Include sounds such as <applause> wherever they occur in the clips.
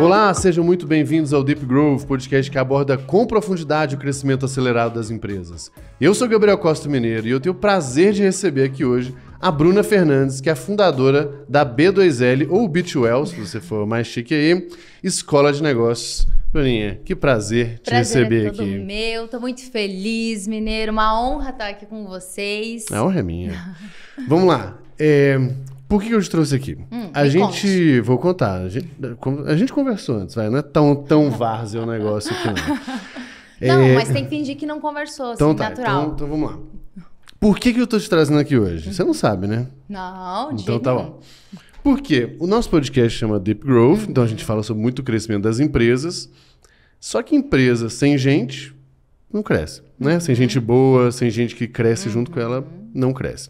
Olá, sejam muito bem-vindos ao Deep Growth, podcast que aborda com profundidade o crescimento acelerado das empresas. Eu sou Gabriel Costa Mineiro e eu tenho o prazer de receber aqui hoje a Bruna Fernandes, que é a fundadora da B2L, ou Bitwell, se você for mais chique aí, Escola de Negócios. Bruninha, que prazer, prazer te receber é todo aqui. meu, tô muito feliz, Mineiro, uma honra estar aqui com vocês. A honra é minha. Vamos lá, é, por que eu te trouxe aqui? Hum, a gente. Conte. Vou contar. A gente, a gente, conversou antes, vai. Não é tão, tão <laughs> várzea o negócio aqui, não. não, é... mas tem que fingir que não conversou, então, assim, tá, então, natural. Então, então vamos lá. Por que, que eu tô te trazendo aqui hoje? Você não sabe, né? Não, Então tá bom. Por quê? O nosso podcast chama Deep Growth, então a gente fala sobre muito o crescimento das empresas. Só que empresa sem gente não cresce, né? Sem uhum. gente boa, sem gente que cresce junto uhum. com ela, não cresce.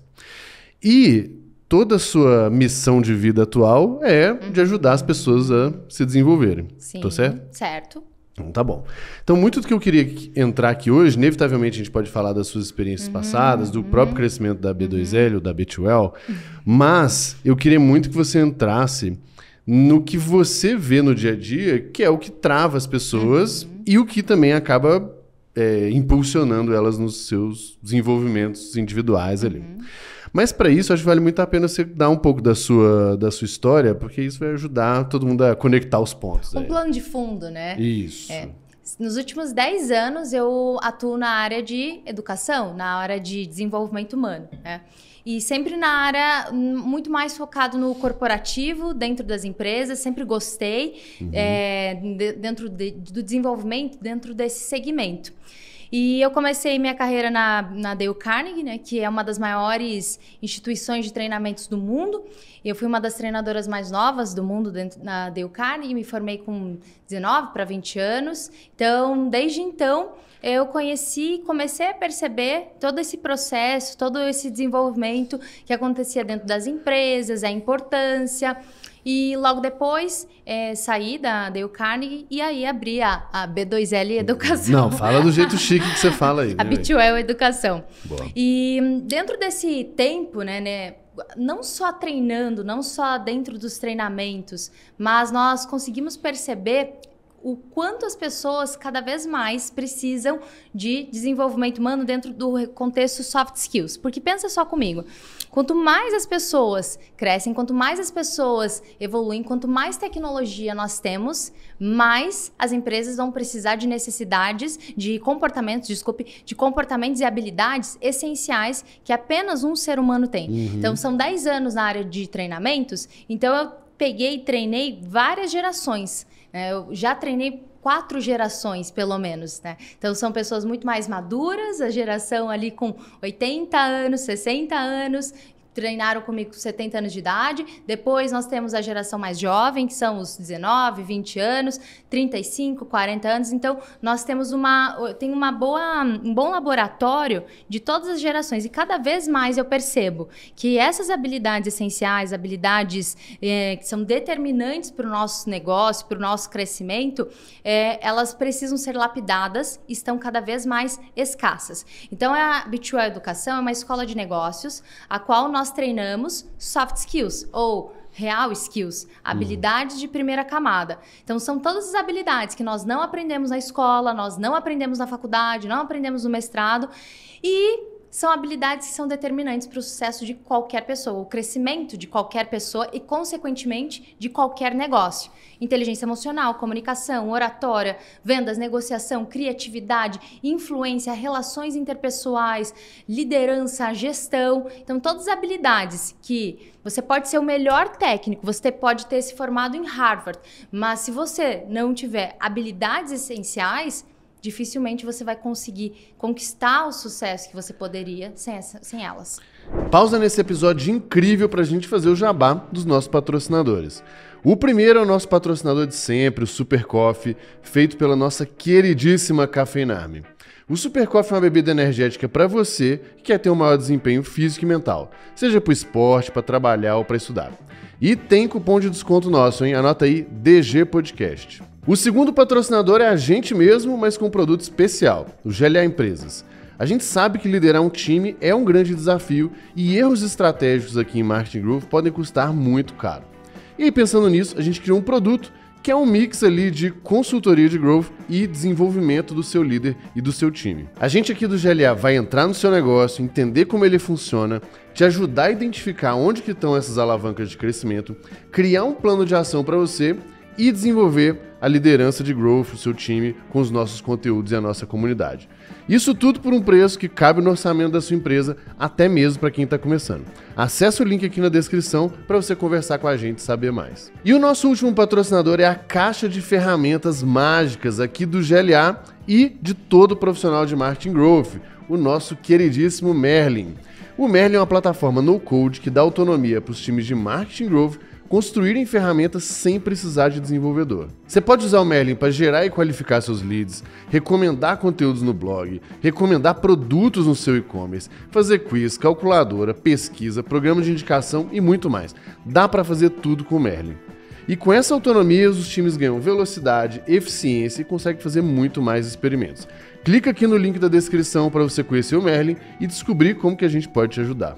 E toda a sua missão de vida atual é uhum. de ajudar as pessoas a se desenvolverem. Tá Sim. Tô certo? Certo. Então, tá bom. Então, muito do que eu queria entrar aqui hoje, inevitavelmente a gente pode falar das suas experiências uhum. passadas, do uhum. próprio crescimento da B2L, uhum. da B2L, uhum. mas eu queria muito que você entrasse no que você vê no dia a dia, que é o que trava as pessoas uhum. e o que também acaba é, impulsionando elas nos seus desenvolvimentos individuais ali. Uhum. Mas para isso, acho que vale muito a pena você dar um pouco da sua, da sua história, porque isso vai ajudar todo mundo a conectar os pontos. Um aí. É. plano de fundo, né? Isso. É. Nos últimos 10 anos, eu atuo na área de educação, na área de desenvolvimento humano, né? E sempre na área muito mais focado no corporativo, dentro das empresas, sempre gostei uhum. é, de, dentro de, do desenvolvimento, dentro desse segmento. E eu comecei minha carreira na, na Dale Carnegie, né, que é uma das maiores instituições de treinamentos do mundo. Eu fui uma das treinadoras mais novas do mundo dentro, na Deucar e me formei com 19 para 20 anos. Então, desde então, eu conheci, comecei a perceber todo esse processo, todo esse desenvolvimento que acontecia dentro das empresas, a importância. E logo depois é, saí da Dale Carnegie e aí abri a, a, B2L Educação. Não, fala do jeito <laughs> chique que você fala aí. a B2L Educação. Boa. E hum, dentro desse tempo, né, né não só treinando, não só dentro dos treinamentos, mas nós conseguimos perceber o quanto as pessoas cada vez mais precisam de desenvolvimento humano dentro do contexto soft skills. Porque pensa só comigo, quanto mais as pessoas crescem, quanto mais as pessoas evoluem, quanto mais tecnologia nós temos, mais as empresas vão precisar de necessidades, de comportamentos, desculpe, de comportamentos e habilidades essenciais que apenas um ser humano tem. Uhum. Então são 10 anos na área de treinamentos, então eu peguei e treinei várias gerações né? Eu já treinei quatro gerações, pelo menos, né? Então são pessoas muito mais maduras, a geração ali com 80 anos, 60 anos, treinaram comigo com 70 anos de idade. Depois nós temos a geração mais jovem, que são os 19, 20 anos, 35, 40 anos. Então, nós temos uma tem uma boa um bom laboratório de todas as gerações e cada vez mais eu percebo que essas habilidades essenciais, habilidades é, que são determinantes para o nosso negócio, para o nosso crescimento, é, elas precisam ser lapidadas, estão cada vez mais escassas. Então, é a Habitual Educação é uma escola de negócios, a qual nós nós treinamos soft skills ou real skills, habilidades uhum. de primeira camada. Então são todas as habilidades que nós não aprendemos na escola, nós não aprendemos na faculdade, não aprendemos no mestrado e são habilidades que são determinantes para o sucesso de qualquer pessoa, o crescimento de qualquer pessoa e, consequentemente, de qualquer negócio. Inteligência emocional, comunicação, oratória, vendas, negociação, criatividade, influência, relações interpessoais, liderança, gestão. Então, todas as habilidades que você pode ser o melhor técnico, você pode ter se formado em Harvard, mas se você não tiver habilidades essenciais, dificilmente você vai conseguir conquistar o sucesso que você poderia sem, essa, sem elas. Pausa nesse episódio incrível para a gente fazer o jabá dos nossos patrocinadores. O primeiro é o nosso patrocinador de sempre, o Super Coffee, feito pela nossa queridíssima Cafeinarme. O Super Coffee é uma bebida energética para você que quer ter um maior desempenho físico e mental, seja para esporte, para trabalhar ou para estudar. E tem cupom de desconto nosso, hein? Anota aí DG Podcast. O segundo patrocinador é a gente mesmo, mas com um produto especial, o GLA Empresas. A gente sabe que liderar um time é um grande desafio e erros estratégicos aqui em Marketing Groove podem custar muito caro. E aí, pensando nisso, a gente criou um produto que é um mix ali de consultoria de growth e desenvolvimento do seu líder e do seu time. A gente aqui do GLA vai entrar no seu negócio, entender como ele funciona, te ajudar a identificar onde que estão essas alavancas de crescimento, criar um plano de ação para você e desenvolver a liderança de growth, o seu time, com os nossos conteúdos e a nossa comunidade. Isso tudo por um preço que cabe no orçamento da sua empresa, até mesmo para quem está começando. Acesse o link aqui na descrição para você conversar com a gente e saber mais. E o nosso último patrocinador é a caixa de ferramentas mágicas aqui do GLA e de todo profissional de marketing growth, o nosso queridíssimo Merlin. O Merlin é uma plataforma no code que dá autonomia para os times de marketing growth construírem ferramentas sem precisar de desenvolvedor. Você pode usar o Merlin para gerar e qualificar seus leads, recomendar conteúdos no blog, recomendar produtos no seu e-commerce, fazer quiz, calculadora, pesquisa, programa de indicação e muito mais. Dá para fazer tudo com o Merlin. E com essa autonomia, os times ganham velocidade, eficiência e conseguem fazer muito mais experimentos. Clica aqui no link da descrição para você conhecer o Merlin e descobrir como que a gente pode te ajudar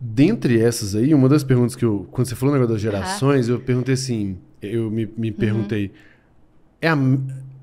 dentre essas aí, uma das perguntas que eu. Quando você falou o negócio das gerações, uhum. eu perguntei assim. Eu me, me perguntei. Uhum. É a,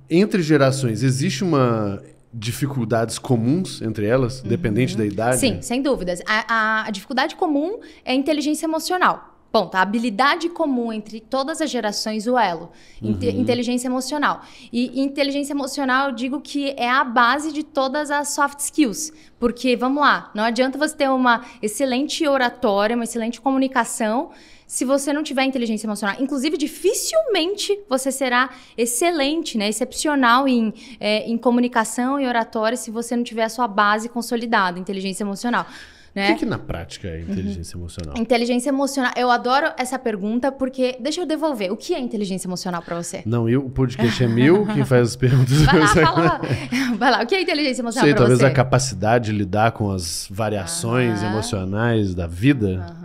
entre gerações, existe uma dificuldades comuns entre elas, uhum. dependente da idade? Sim, sem dúvidas. A, a, a dificuldade comum é a inteligência emocional. Ponto. A habilidade comum entre todas as gerações, o elo. Uhum. Inteligência emocional. E inteligência emocional, eu digo que é a base de todas as soft skills. Porque, vamos lá, não adianta você ter uma excelente oratória, uma excelente comunicação, se você não tiver inteligência emocional. Inclusive, dificilmente você será excelente, né? excepcional em, é, em comunicação e oratória se você não tiver a sua base consolidada, inteligência emocional. Né? O que, que na prática é inteligência uhum. emocional? Inteligência emocional. Eu adoro essa pergunta porque. Deixa eu devolver. O que é inteligência emocional para você? Não, eu, o podcast é meu, que <laughs> faz as perguntas. Vai lá, <laughs> fala Vai lá. O que é inteligência emocional para você? Talvez a capacidade de lidar com as variações uhum. emocionais da vida. Uhum.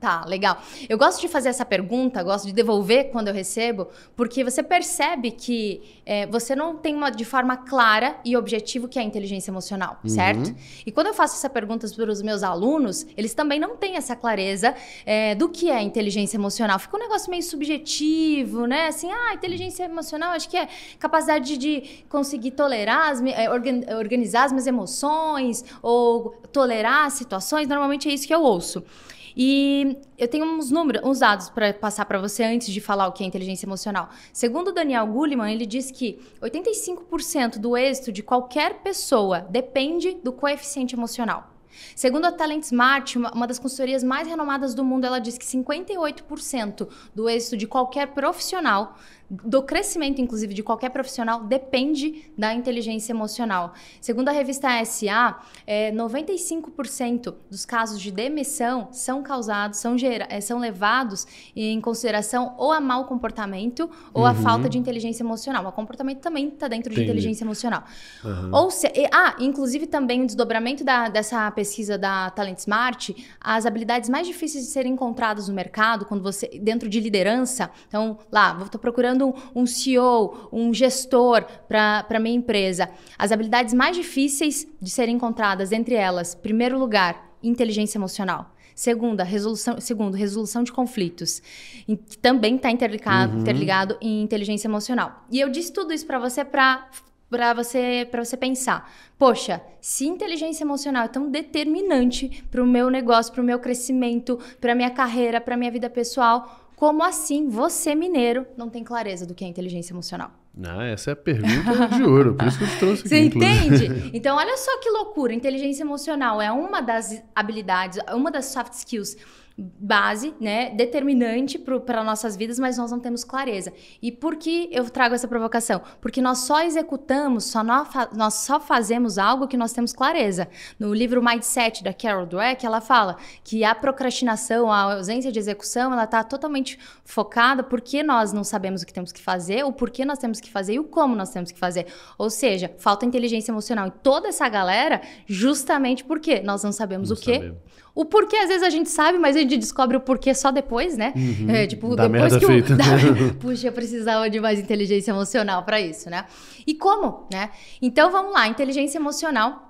Tá, legal. Eu gosto de fazer essa pergunta, gosto de devolver quando eu recebo, porque você percebe que é, você não tem uma, de forma clara e objetiva que é a inteligência emocional, uhum. certo? E quando eu faço essa pergunta para os meus alunos, eles também não têm essa clareza é, do que é inteligência emocional. Fica um negócio meio subjetivo, né? Assim, ah, inteligência emocional acho que é capacidade de conseguir tolerar, as, é, organizar as minhas emoções ou tolerar situações. Normalmente é isso que eu ouço. E eu tenho uns números, uns dados para passar para você antes de falar o que é inteligência emocional. Segundo Daniel Goleman, ele diz que 85% do êxito de qualquer pessoa depende do coeficiente emocional. Segundo a Talent Smart, uma das consultorias mais renomadas do mundo, ela diz que 58% do êxito de qualquer profissional do crescimento, inclusive, de qualquer profissional, depende da inteligência emocional. Segundo a revista SA, é, 95% dos casos de demissão são causados, são, é, são levados em consideração ou a mau comportamento ou uhum. a falta de inteligência emocional. O comportamento também está dentro Entendi. de inteligência emocional. Uhum. Ou se, e, ah, inclusive também o desdobramento da, dessa pesquisa da Talent Smart, as habilidades mais difíceis de serem encontradas no mercado, quando você dentro de liderança, então lá, vou estar procurando um CEO, um gestor para minha empresa. As habilidades mais difíceis de serem encontradas, entre elas, primeiro lugar, inteligência emocional. Segunda, resolução, segundo, resolução de conflitos. que também está interligado, uhum. interligado em inteligência emocional. E eu disse tudo isso para você para para você para você pensar. Poxa, se inteligência emocional é tão determinante para o meu negócio, para o meu crescimento, para minha carreira, para minha vida pessoal, como assim você, mineiro, não tem clareza do que é inteligência emocional? Ah, essa é a pergunta de ouro, por isso que eu te trouxe aqui. Você entende? <laughs> Então, olha só que loucura. Inteligência emocional é uma das habilidades, uma das soft skills base, né, determinante para nossas vidas, mas nós não temos clareza. E por que eu trago essa provocação? Porque nós só executamos, só nós, nós só fazemos algo que nós temos clareza. No livro Mindset da Carol Dweck, ela fala que a procrastinação, a ausência de execução, ela está totalmente focada porque nós não sabemos o que temos que fazer, o porquê nós temos que fazer e o como nós temos que fazer. Ou seja, falta inteligência emocional em toda essa galera, justamente porque nós não sabemos não o que o porquê, às vezes, a gente sabe, mas a gente descobre o porquê só depois, né? Uhum, é, tipo, depois que o. Da... <laughs> <laughs> Puxa, eu precisava de mais inteligência emocional para isso, né? E como, né? Então vamos lá, inteligência emocional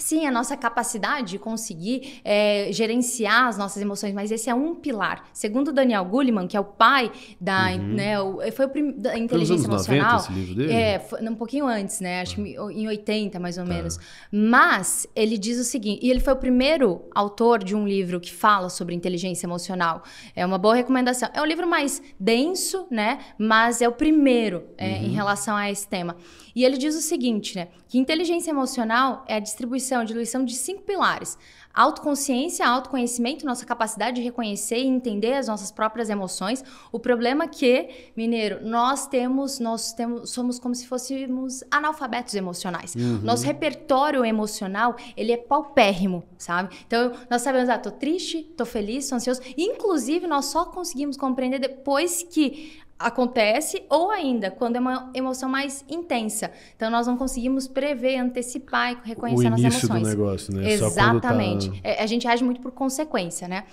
Sim, a nossa capacidade de conseguir é, gerenciar as nossas emoções, mas esse é um pilar. Segundo Daniel Goleman, que é o pai da, uhum. né, o, foi o prim, da inteligência emocional. 90, esse livro dele? É, foi, um pouquinho antes, né? Acho que ah. em 80, mais ou tá. menos. Mas ele diz o seguinte, e ele foi o primeiro autor de um livro que fala sobre inteligência emocional. É uma boa recomendação. É um livro mais denso, né? Mas é o primeiro é, uhum. em relação a esse tema. E ele diz o seguinte, né? Que inteligência emocional é a distribuição, a diluição de cinco pilares. Autoconsciência, autoconhecimento, nossa capacidade de reconhecer e entender as nossas próprias emoções. O problema é que, mineiro, nós temos, nós temos, somos como se fôssemos analfabetos emocionais. Uhum. Nosso repertório emocional, ele é paupérrimo, sabe? Então, nós sabemos, ah, tô triste, tô feliz, tô ansioso. Inclusive, nós só conseguimos compreender depois que acontece, ou ainda quando é uma emoção mais intensa. Então nós não conseguimos prever, antecipar e reconhecer o nossas emoções. Do negócio, né? Tá Exatamente. Tá... É, a gente age muito por consequência, né?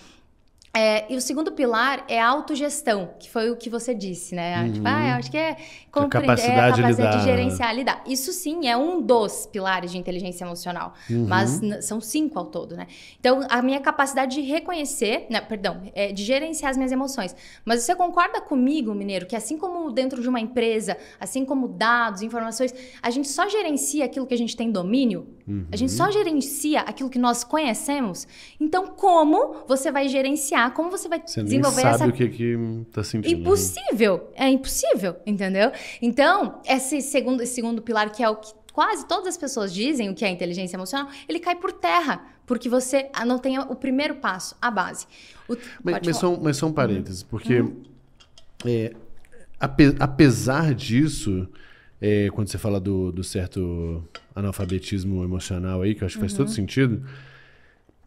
É, e o segundo pilar é a autogestão, que foi o que você disse, né? Ah, tipo, uhum. Tipo, ah, acho que é, compre... capacidade, é a capacidade de, lidar. de né? gerenciar, lidar. Isso sim é um dos pilares de inteligência emocional, uhum. mas são cinco ao todo, né? Então, a minha capacidade de reconhecer, né, perdão, é, de gerenciar as minhas emoções. Mas você concorda comigo, Mineiro, que assim como dentro de uma empresa, assim como dados, informações, a gente só gerencia aquilo que a gente tem domínio? Uhum. A gente só uhum. gerencia aquilo que nós conhecemos. Então, como você vai gerenciar? Como você vai você desenvolver nem sabe essa... o que que tá sentindo. Né? Impossível. Né? É impossível, entendeu? Então, esse segundo, esse segundo pilar que é o que quase todas as pessoas dizem o que é inteligência emocional, ele cai por terra, porque você não tem o primeiro passo, a base. O... Mas, mas, são, mas são parênteses, uhum. porque uhum. é, apesar disso, é, quando você fala do, do, certo analfabetismo emocional aí, que eu acho que uhum. faz todo uhum. sentido,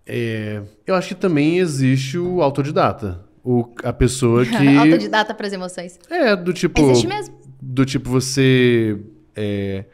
é, eu acho que também existe o autodidata. O, a pessoa <laughs> que. autodidata para as emoções. É, do tipo. Existe mesmo. Do tipo, você. É,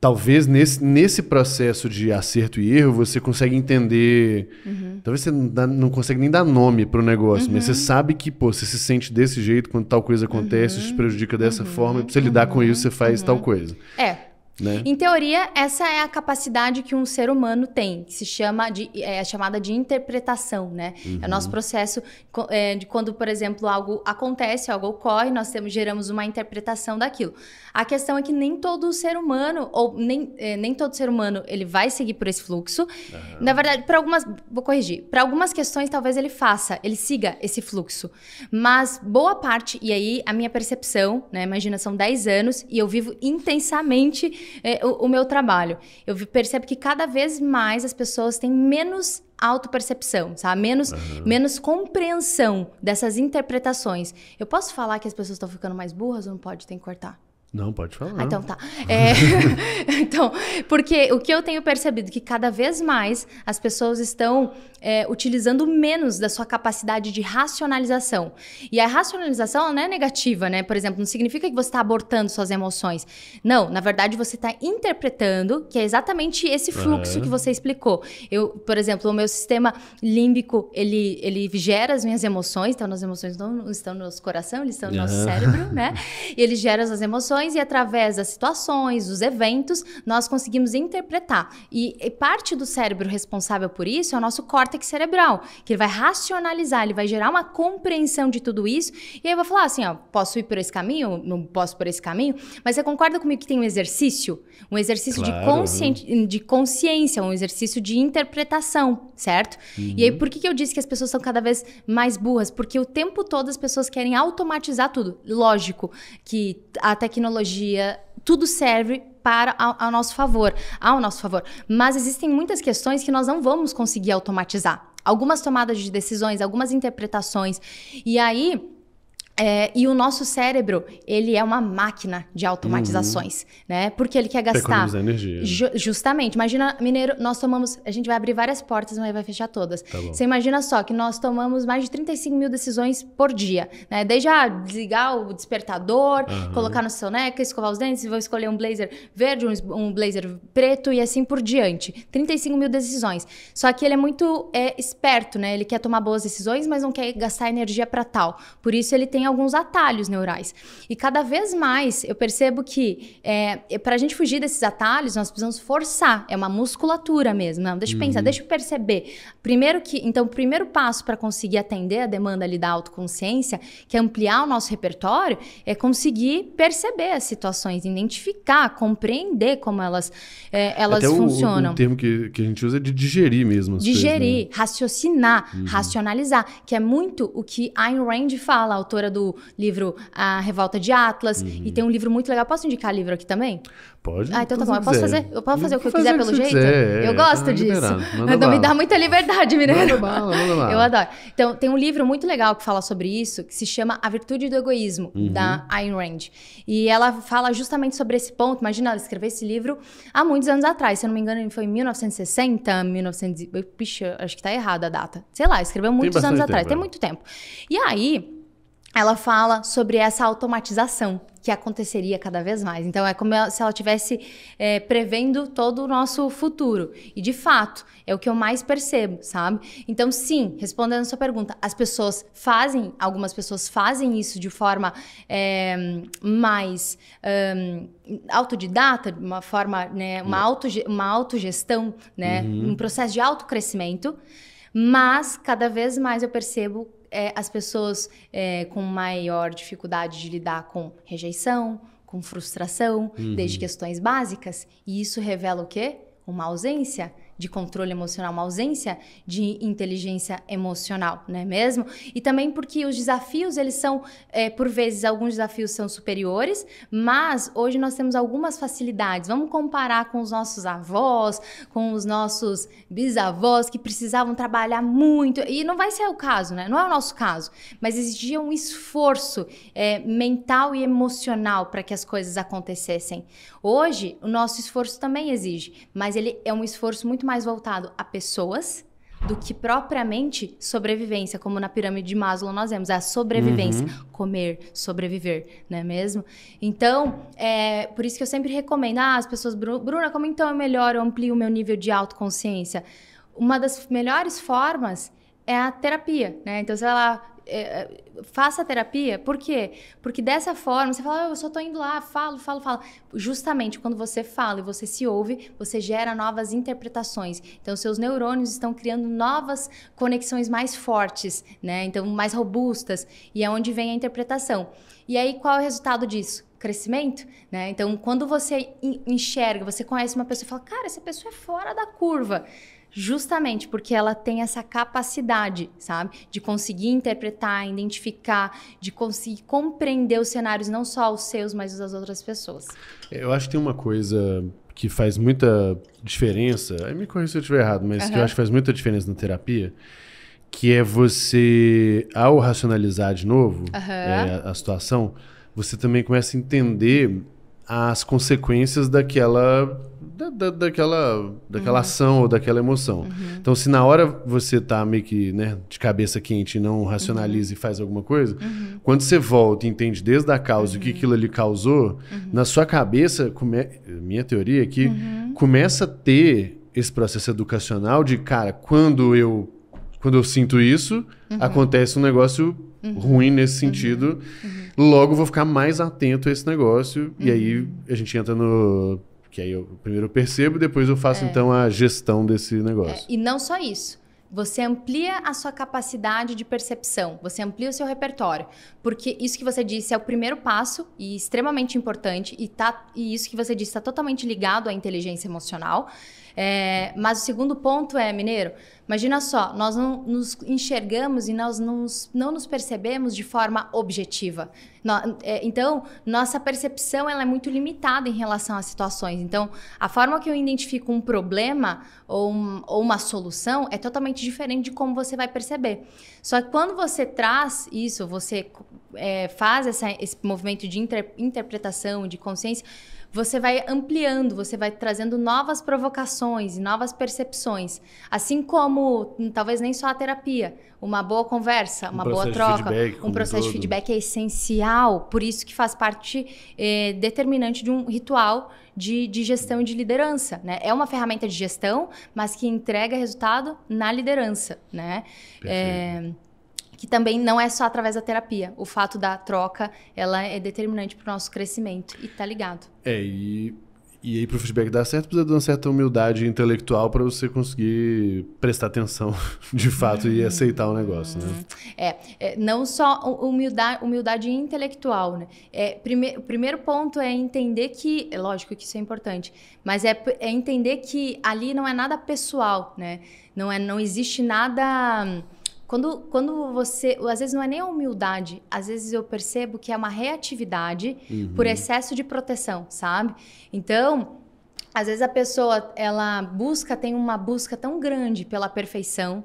talvez nesse, nesse processo de acerto e erro você consegue entender. Uhum. Talvez você não, dá, não consegue nem dar nome para o negócio, uhum. mas você uhum. sabe que pô, você se sente desse jeito quando tal coisa acontece, uhum. te prejudica dessa uhum. forma, e para você lidar com isso, uhum. você faz tal coisa. É. Né? Em teoria, essa é a capacidade que um ser humano tem, que se chama de é, é chamada de interpretação, né? Uhum. É o nosso uhum. processo é, de quando, por exemplo, algo acontece, algo ocorre, nós temos, geramos uma interpretação daquilo. A questão é que nem todo ser humano ou nem, é, nem todo ser humano ele vai seguir por esse fluxo. Uhum. Na verdade, para algumas, vou corrigir, para algumas questões talvez ele faça, ele siga esse fluxo, mas boa parte e aí a minha percepção, né? Imagina são 10 anos e eu vivo intensamente é, o, o, meu trabalho. Eu percebo que cada vez mais as pessoas têm menos autopercepção, sabe? Menos, uhum. menos compreensão dessas interpretações. Eu posso falar que as pessoas estão ficando mais burras ou não pode? Tem que cortar. Não, pode falar. Ah, então tá. É, <laughs> então, porque o que eu tenho percebido é que cada vez mais as pessoas estão é, utilizando menos da sua capacidade de racionalização. E a racionalização não é negativa, né? Por exemplo, não significa que você está abortando suas emoções. Não, na verdade você está interpretando que é exatamente esse fluxo uhum. que você explicou. Eu, por exemplo, o meu sistema límbico ele ele gera as minhas emoções, então as emoções não estão no nosso coração, eles estão no uhum. nosso cérebro, né? <laughs> E ele gera as emoções e através das situações, dos eventos, nós conseguimos interpretar. E, e parte do cérebro responsável por isso é o nosso córtex cerebral, que ele vai racionalizar, ele vai gerar uma compreensão de tudo isso, e aí vai falar assim, ó, posso ir por esse caminho, não posso por esse caminho, mas você concorda comigo que tem um exercício? Um exercício claro. de, de consciência, um exercício de interpretação, certo? Uhum. E aí, por que, que eu disse que as pessoas são cada vez mais burras? Porque o tempo todo as pessoas querem automatizar tudo. Lógico que a tecnologia tecnologia, tudo serve para ao, ao, nosso favor, ao nosso favor. Mas existem muitas questões que nós não vamos conseguir automatizar. Algumas tomadas de decisões, algumas interpretações. E aí, é, e o nosso cérebro, ele é uma máquina de automatizações, uhum. né? Porque ele quer gastar. Economizar energia. Ju justamente. Imagina, mineiro, nós tomamos. A gente vai abrir várias portas, mas vai fechar todas. Tá Você imagina só que nós tomamos mais de 35 mil decisões por dia, né? Desde a ah, desligar o despertador, uhum. colocar no soneca, escovar os dentes, vou escolher um blazer verde, um, blazer preto e assim por diante. 35 mil decisões. Só que ele é muito é, esperto, né? Ele quer tomar boas decisões, mas não quer gastar energia para tal. Por isso ele tem alguns atalhos neurais. E cada vez mais eu percebo que é, para a gente fugir desses atalhos, nós precisamos forçar. É uma musculatura mesmo. Não, né? deixa eu uhum. pensar, deixa eu perceber. Primeiro que, então, o primeiro passo para conseguir atender a demanda ali da autoconsciência, que é ampliar o nosso repertório, é conseguir perceber as situações, identificar, compreender como elas, é, elas Até funcionam. O, o termo que, que a gente usa é de digerir mesmo. digerir, coisas, né? raciocinar, uhum. racionalizar, que é muito o que Ayn Rand fala, autora do do livro A Revolta de Atlas. Uhum. E tem um livro muito legal. Posso indicar livro aqui também? Pode. Ah, então tá bom. Eu posso fazer, eu posso fazer o que eu quiser pelo jeito? Quiser. Eu gosto ah, disso. Não me dá muita liberdade, mineiro. Manda bala, manda <laughs> bala. Eu adoro. Então, tem um livro muito legal que fala sobre isso, que se chama A Virtude do Egoísmo, uhum. da Ayn Rand. E ela fala justamente sobre esse ponto. Imagina, ela escreveu esse livro há muitos anos atrás. Se eu não me engano, foi em 1960, 1900... Pixa, acho que tá errada a data. Sei lá, escreveu muitos anos tempo, atrás. É. Tem muito tempo. E aí ela fala sobre essa automatização que aconteceria cada vez mais. Então é como se ela estivesse é, prevendo todo o nosso futuro. E de fato é o que eu mais percebo, sabe? Então sim, respondendo a sua pergunta, as pessoas fazem, algumas pessoas fazem isso de forma é, mais autodidata, de uma forma, né, uma, hum. auto, uma autogestão, né, uhum. um processo de autocrescimento. Mas cada vez mais eu percebo é, as pessoas é, com maior dificuldade de lidar com rejeição, com frustração, uhum. desde questões básicas. E isso revela o quê? Uma ausência de controle emocional, uma ausência de inteligência emocional, não é mesmo? E também porque os desafios, eles são, é, por vezes, alguns desafios são superiores, mas hoje nós temos algumas facilidades. Vamos comparar com os nossos avós, com os nossos bisavós que precisavam trabalhar muito, e não vai ser o caso, né? Não é o nosso caso, mas exigia um esforço é, mental e emocional para que as coisas acontecessem. Hoje, o nosso esforço também exige, mas ele é um esforço muito mais voltado a pessoas do que propriamente sobrevivência, como na pirâmide de Maslow nós vemos é a sobrevivência, uhum. comer, sobreviver, não é mesmo? Então, é por isso que eu sempre recomendo, ah, as pessoas, Bruna, como então eu melhoro, eu amplio o meu nível de autoconsciência? Uma das melhores formas é a terapia, né? Então, sei lá, é, é, faça terapia, por quê? Porque dessa forma, você fala, oh, eu só tô indo lá, falo, falo, falo. Justamente quando você fala e você se ouve, você gera novas interpretações. Então, seus neurônios estão criando novas conexões mais fortes, né? Então, mais robustas. E é onde vem a interpretação. E aí, qual é o resultado disso? crescimento, né? Então, quando você enxerga, você conhece uma pessoa e fala, cara, essa pessoa é fora da curva justamente porque ela tem essa capacidade, sabe, de conseguir interpretar, identificar, de conseguir compreender os cenários, não só os seus, mas os das outras pessoas. É, eu acho que tem uma coisa que faz muita diferença, aí me corrija se eu estiver errado, mas uhum. que eu acho que faz muita diferença na terapia, que é você, ao racionalizar de novo uhum. é, a, a situação, você também começa a entender as consequências daquela da, da, daquela daquela uhum. ação ou daquela emoção. Uhum. Então, se na hora você tá meio que né, de cabeça quente e não uhum. racionaliza uhum. e faz alguma coisa, uhum. quando você volta e entende desde a causa o que uhum. aquilo ali causou, na sua cabeça, come... minha teoria é que começa a ter esse processo educacional de, cara, quando eu quando eu sinto isso, acontece um negócio uhum. ruim nesse sentido. Uhum. Logo, vou ficar mais atento a esse negócio. E aí uhum. a gente entra no. Que aí eu primeiro eu percebo, depois eu faço é. então a gestão desse negócio. É. E não só isso. Você amplia a sua capacidade de percepção, você amplia o seu repertório. Porque isso que você disse é o primeiro passo e extremamente importante, e, tá, e isso que você disse está totalmente ligado à inteligência emocional. É, mas o segundo ponto é, mineiro, imagina só, nós não nos enxergamos e nós não nos, não nos percebemos de forma objetiva. No, é, então, nossa percepção ela é muito limitada em relação às situações. Então, a forma que eu identifico um problema ou, um, ou uma solução é totalmente diferente de como você vai perceber. Só que quando você traz isso, você é, faz essa, esse movimento de inter, interpretação, de consciência, você vai ampliando, você vai trazendo novas provocações e novas percepções. Assim como, hum, talvez nem só a terapia, uma boa conversa, uma um boa troca, feedback, um processo todo. de feedback é essencial, por isso que faz parte eh, determinante de um ritual de, de gestão e de liderança. Né? É uma ferramenta de gestão, mas que entrega resultado na liderança. Né? Perfeito. É que também não é só através da terapia. O fato da troca, ela é determinante para o nosso crescimento e tá ligado. É, e, e aí para o feedback dar certo, precisa de uma certa humildade intelectual para você conseguir prestar atenção <laughs> de fato e aceitar o negócio, né? É, é não só humildade, humildade intelectual, né? É, prime, o primeiro ponto é entender que, é lógico que isso é importante, mas é, é entender que ali não é nada pessoal, né? Não, é, não existe nada quando, quando você. Às vezes não é nem a humildade, às vezes eu percebo que é uma reatividade uhum. por excesso de proteção, sabe? Então, às vezes a pessoa, ela busca, tem uma busca tão grande pela perfeição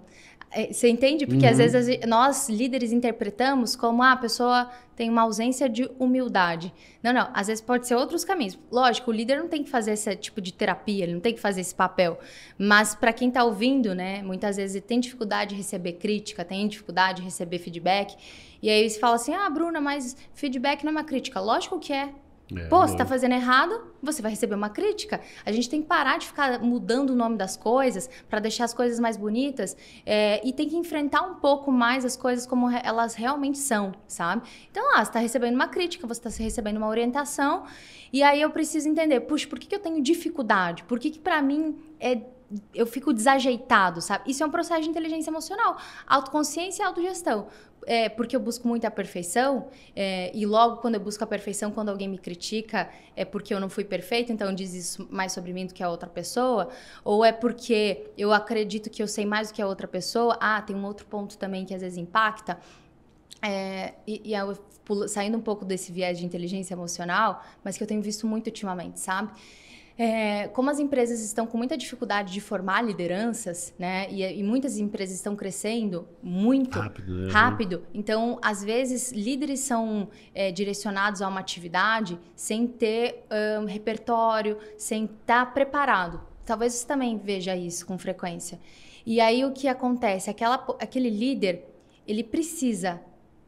é, você entende? Porque uhum. às vezes nós, líderes, interpretamos como ah, a pessoa tem uma ausência de humildade. Não, não. Às vezes pode ser outros caminhos. Lógico, o líder não tem que fazer esse tipo de terapia, ele não tem que fazer esse papel. Mas para quem está ouvindo, né, muitas vezes tem dificuldade de receber crítica, tem dificuldade de receber feedback. E aí você fala assim: ah, Bruna, mas feedback não é uma crítica. Lógico que é. É, Pô, você tá fazendo errado, você vai receber uma crítica. A gente tem que parar de ficar mudando o nome das coisas para deixar as coisas mais bonitas é, e tem que enfrentar um pouco mais as coisas como elas realmente são, sabe? Então, ah, você tá recebendo uma crítica, você tá recebendo uma orientação e aí eu preciso entender, puxa, por que, que eu tenho dificuldade? Por que que pra mim é eu fico desajeitado, sabe? Isso é um processo de inteligência emocional, autoconsciência e autogestão é, porque eu busco muito a perfeição, é, e logo quando eu busco a perfeição, quando alguém me critica, é porque eu não fui perfeito, então diz isso mais sobre mim do que a outra pessoa? Ou é porque eu acredito que eu sei mais do que a outra pessoa? Ah, tem um outro ponto também que às vezes impacta. É, e, e eu, saindo um pouco desse viés de inteligência emocional, mas que eu tenho visto muito ultimamente, sabe? É, como as empresas estão com muita dificuldade de formar lideranças, né? E, e muitas empresas estão crescendo muito rápido, né? rápido. Então, às vezes, líderes são é, direcionados a uma atividade sem ter um, repertório, sem estar tá preparado. Talvez você também veja isso com frequência. E aí o que acontece? Aquela, aquele líder, ele precisa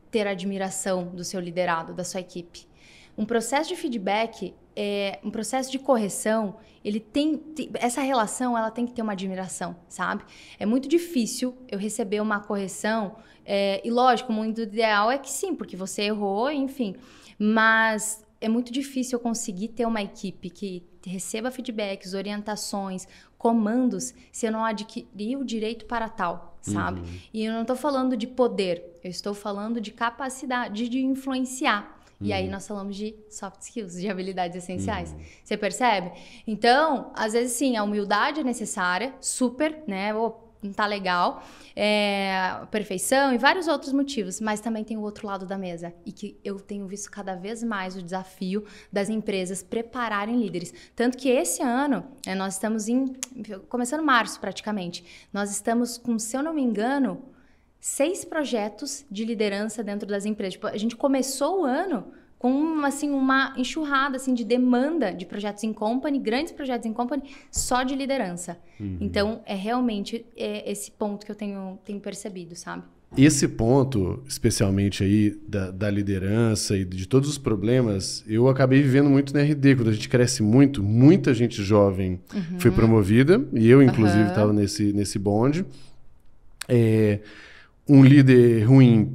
ter admiração do seu liderado, da sua equipe. Um processo de feedback é, um processo de correção, ele tem, tem, essa relação, ela tem que ter uma admiração, sabe? É muito difícil eu receber uma correção é, e lógico, o mundo ideal é que sim, porque você errou, enfim, mas é muito difícil eu conseguir ter uma equipe que receba feedbacks, orientações, comandos, se eu não adquirir o direito para tal, sabe? Uhum. E eu não estou falando de poder, eu estou falando de capacidade de influenciar. E aí uhum. nós falamos de soft skills, de habilidades essenciais. Uhum. Você percebe? Então, às vezes sim, a humildade é necessária, super, né? Opa, não tá legal, é, perfeição e vários outros motivos, mas também tem o outro lado da mesa e que eu tenho visto cada vez mais o desafio das empresas prepararem líderes, tanto que esse ano é, nós estamos em começando março praticamente, nós estamos com, se eu não me engano seis projetos de liderança dentro das empresas. Tipo, a gente começou o ano com assim uma enxurrada assim de demanda de projetos em company, grandes projetos em company, só de liderança. Uhum. Então é realmente é esse ponto que eu tenho, tenho percebido, sabe? Esse ponto, especialmente aí da, da, liderança e de todos os problemas, eu acabei vivendo muito na RD. Quando a gente cresce muito, muita gente jovem uhum. foi promovida, e eu, inclusive, estava uhum. nesse, nesse bonde. É, um líder ruim